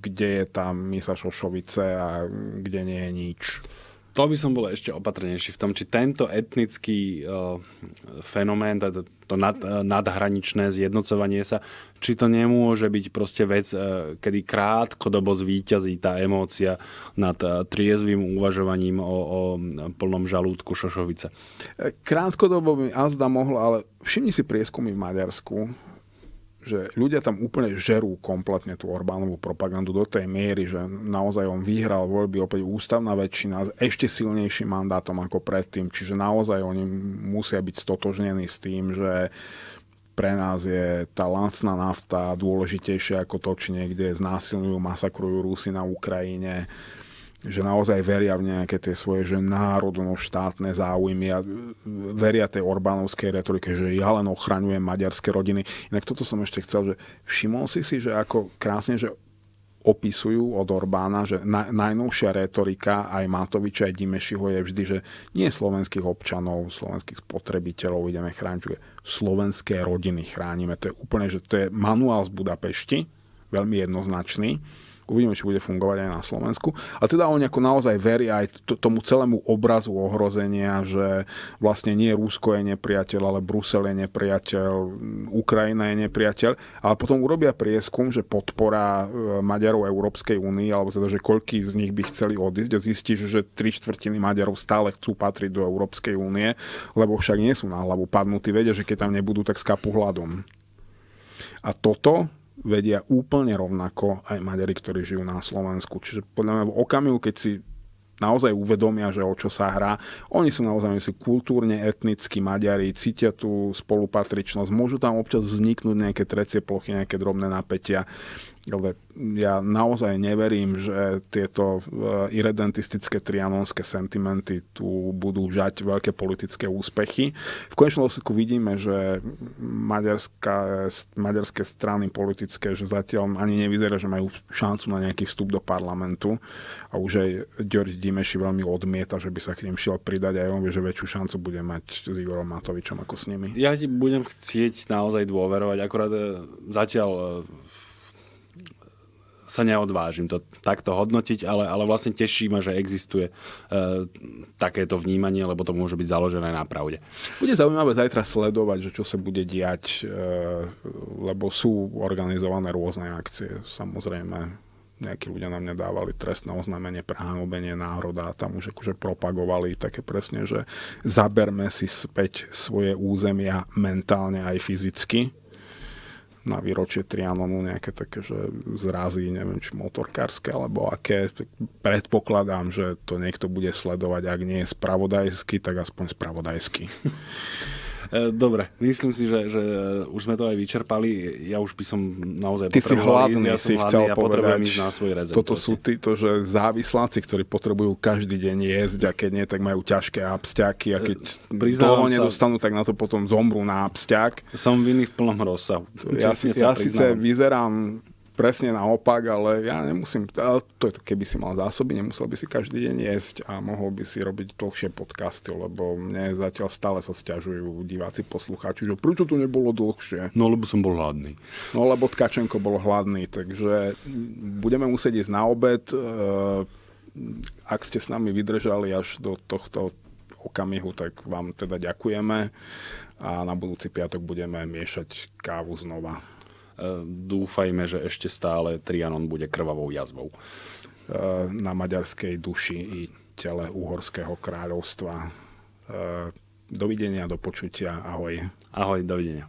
kde je tam misa šošovice a kde nie je nič. To by som bol ešte opatrnejší v tom, či tento etnický uh, fenomén, táto teda to nad, eh, nadhraničné zjednocovanie sa, či to nemôže byť proste vec, eh, kedy krátkodobo zvíťazí tá emócia nad eh, triezvým uvažovaním o, o plnom žalúdku Šošovice. Krátkodobo by azda mohlo, ale všimni si prieskumy v Maďarsku, že ľudia tam úplne žerú kompletne tú Orbánovú propagandu do tej miery, že naozaj on vyhral voľby opäť ústavná väčšina s ešte silnejším mandátom ako predtým, čiže naozaj oni musia byť stotožnení s tým, že pre nás je tá lacná nafta dôležitejšia ako to, či niekde znásilňujú, masakrujú Rusy na Ukrajine že naozaj veria v nejaké tie svoje že národno-štátne záujmy a veria tej Orbánovskej retorike, že ja len ochraňujem maďarské rodiny. Inak toto som ešte chcel, že všimol si si, že ako krásne, že opisujú od Orbána, že na, najnovšia retorika aj Matoviča, aj Dimešiho je vždy, že nie slovenských občanov, slovenských spotrebiteľov ideme chrániť, slovenské rodiny chránime. To je úplne, že to je manuál z Budapešti, veľmi jednoznačný Uvidíme, či bude fungovať aj na Slovensku. A teda oni ako naozaj veria aj t- tomu celému obrazu ohrozenia, že vlastne nie Rúsko je nepriateľ, ale Brusel je nepriateľ, Ukrajina je nepriateľ. Ale potom urobia prieskum, že podpora e, Maďarov Európskej únii, alebo teda, že koľký z nich by chceli odísť a zistí, že tri štvrtiny Maďarov stále chcú patriť do Európskej únie, lebo však nie sú na hlavu padnutí, vedia, že keď tam nebudú, tak skapu hladom. A toto vedia úplne rovnako aj Maďari, ktorí žijú na Slovensku. Čiže podľa mňa v okamihu, keď si naozaj uvedomia, že o čo sa hrá. Oni sú naozaj si kultúrne, etnicky Maďari, cítia tú spolupatričnosť, môžu tam občas vzniknúť nejaké trecie plochy, nejaké drobné napätia, ja naozaj neverím, že tieto e, iredentistické trianonské sentimenty tu budú žať veľké politické úspechy. V konečnom dôsledku vidíme, že maďarská, maďarské strany politické, že zatiaľ ani nevyzerá, že majú šancu na nejaký vstup do parlamentu a už aj Ďorď Dimeši veľmi odmieta, že by sa k ním šiel pridať a on vie, že väčšiu šancu bude mať s Igorom Matovičom ako s nimi. Ja ti budem chcieť naozaj dôverovať, akorát e, zatiaľ v e, sa neodvážim to takto hodnotiť, ale, ale vlastne teší ma, že existuje e, takéto vnímanie, lebo to môže byť založené na pravde. Bude zaujímavé zajtra sledovať, že čo sa bude diať, e, lebo sú organizované rôzne akcie. Samozrejme, nejakí ľudia na mňa dávali trestné oznámenie pre hanobenie národa a tam už akože propagovali také presne, že zaberme si späť svoje územia mentálne aj fyzicky na výročie Trianonu nejaké také, že zrazí, neviem, či motorkárske alebo aké. Predpokladám, že to niekto bude sledovať, ak nie je spravodajský, tak aspoň spravodajský. E, dobre, myslím si, že, že e, už sme to aj vyčerpali. Ja už by som naozaj Ty si hladný, ja si chcel ja povedať. Ísť na svoj rezerv, toto sú títo, že závisláci, ktorí potrebujú každý deň jesť a keď nie, tak majú ťažké absťaky a e, keď toho nedostanú, tak na to potom zomru na absťak. Som viny v plnom rozsahu. Ja, si, ja síce vyzerám presne naopak, ale ja nemusím, to je, to keby si mal zásoby, nemusel by si každý deň jesť a mohol by si robiť dlhšie podcasty, lebo mne zatiaľ stále sa stiažujú diváci, poslucháči, že prečo to nebolo dlhšie? No lebo som bol hladný. No lebo Tkačenko bol hladný, takže budeme musieť ísť na obed. E, ak ste s nami vydržali až do tohto okamihu, tak vám teda ďakujeme a na budúci piatok budeme miešať kávu znova. Eh, dúfajme, že ešte stále Trianon bude krvavou jazvou. Eh, na maďarskej duši i tele uhorského kráľovstva. Eh, dovidenia, do počutia, ahoj. Ahoj, dovidenia.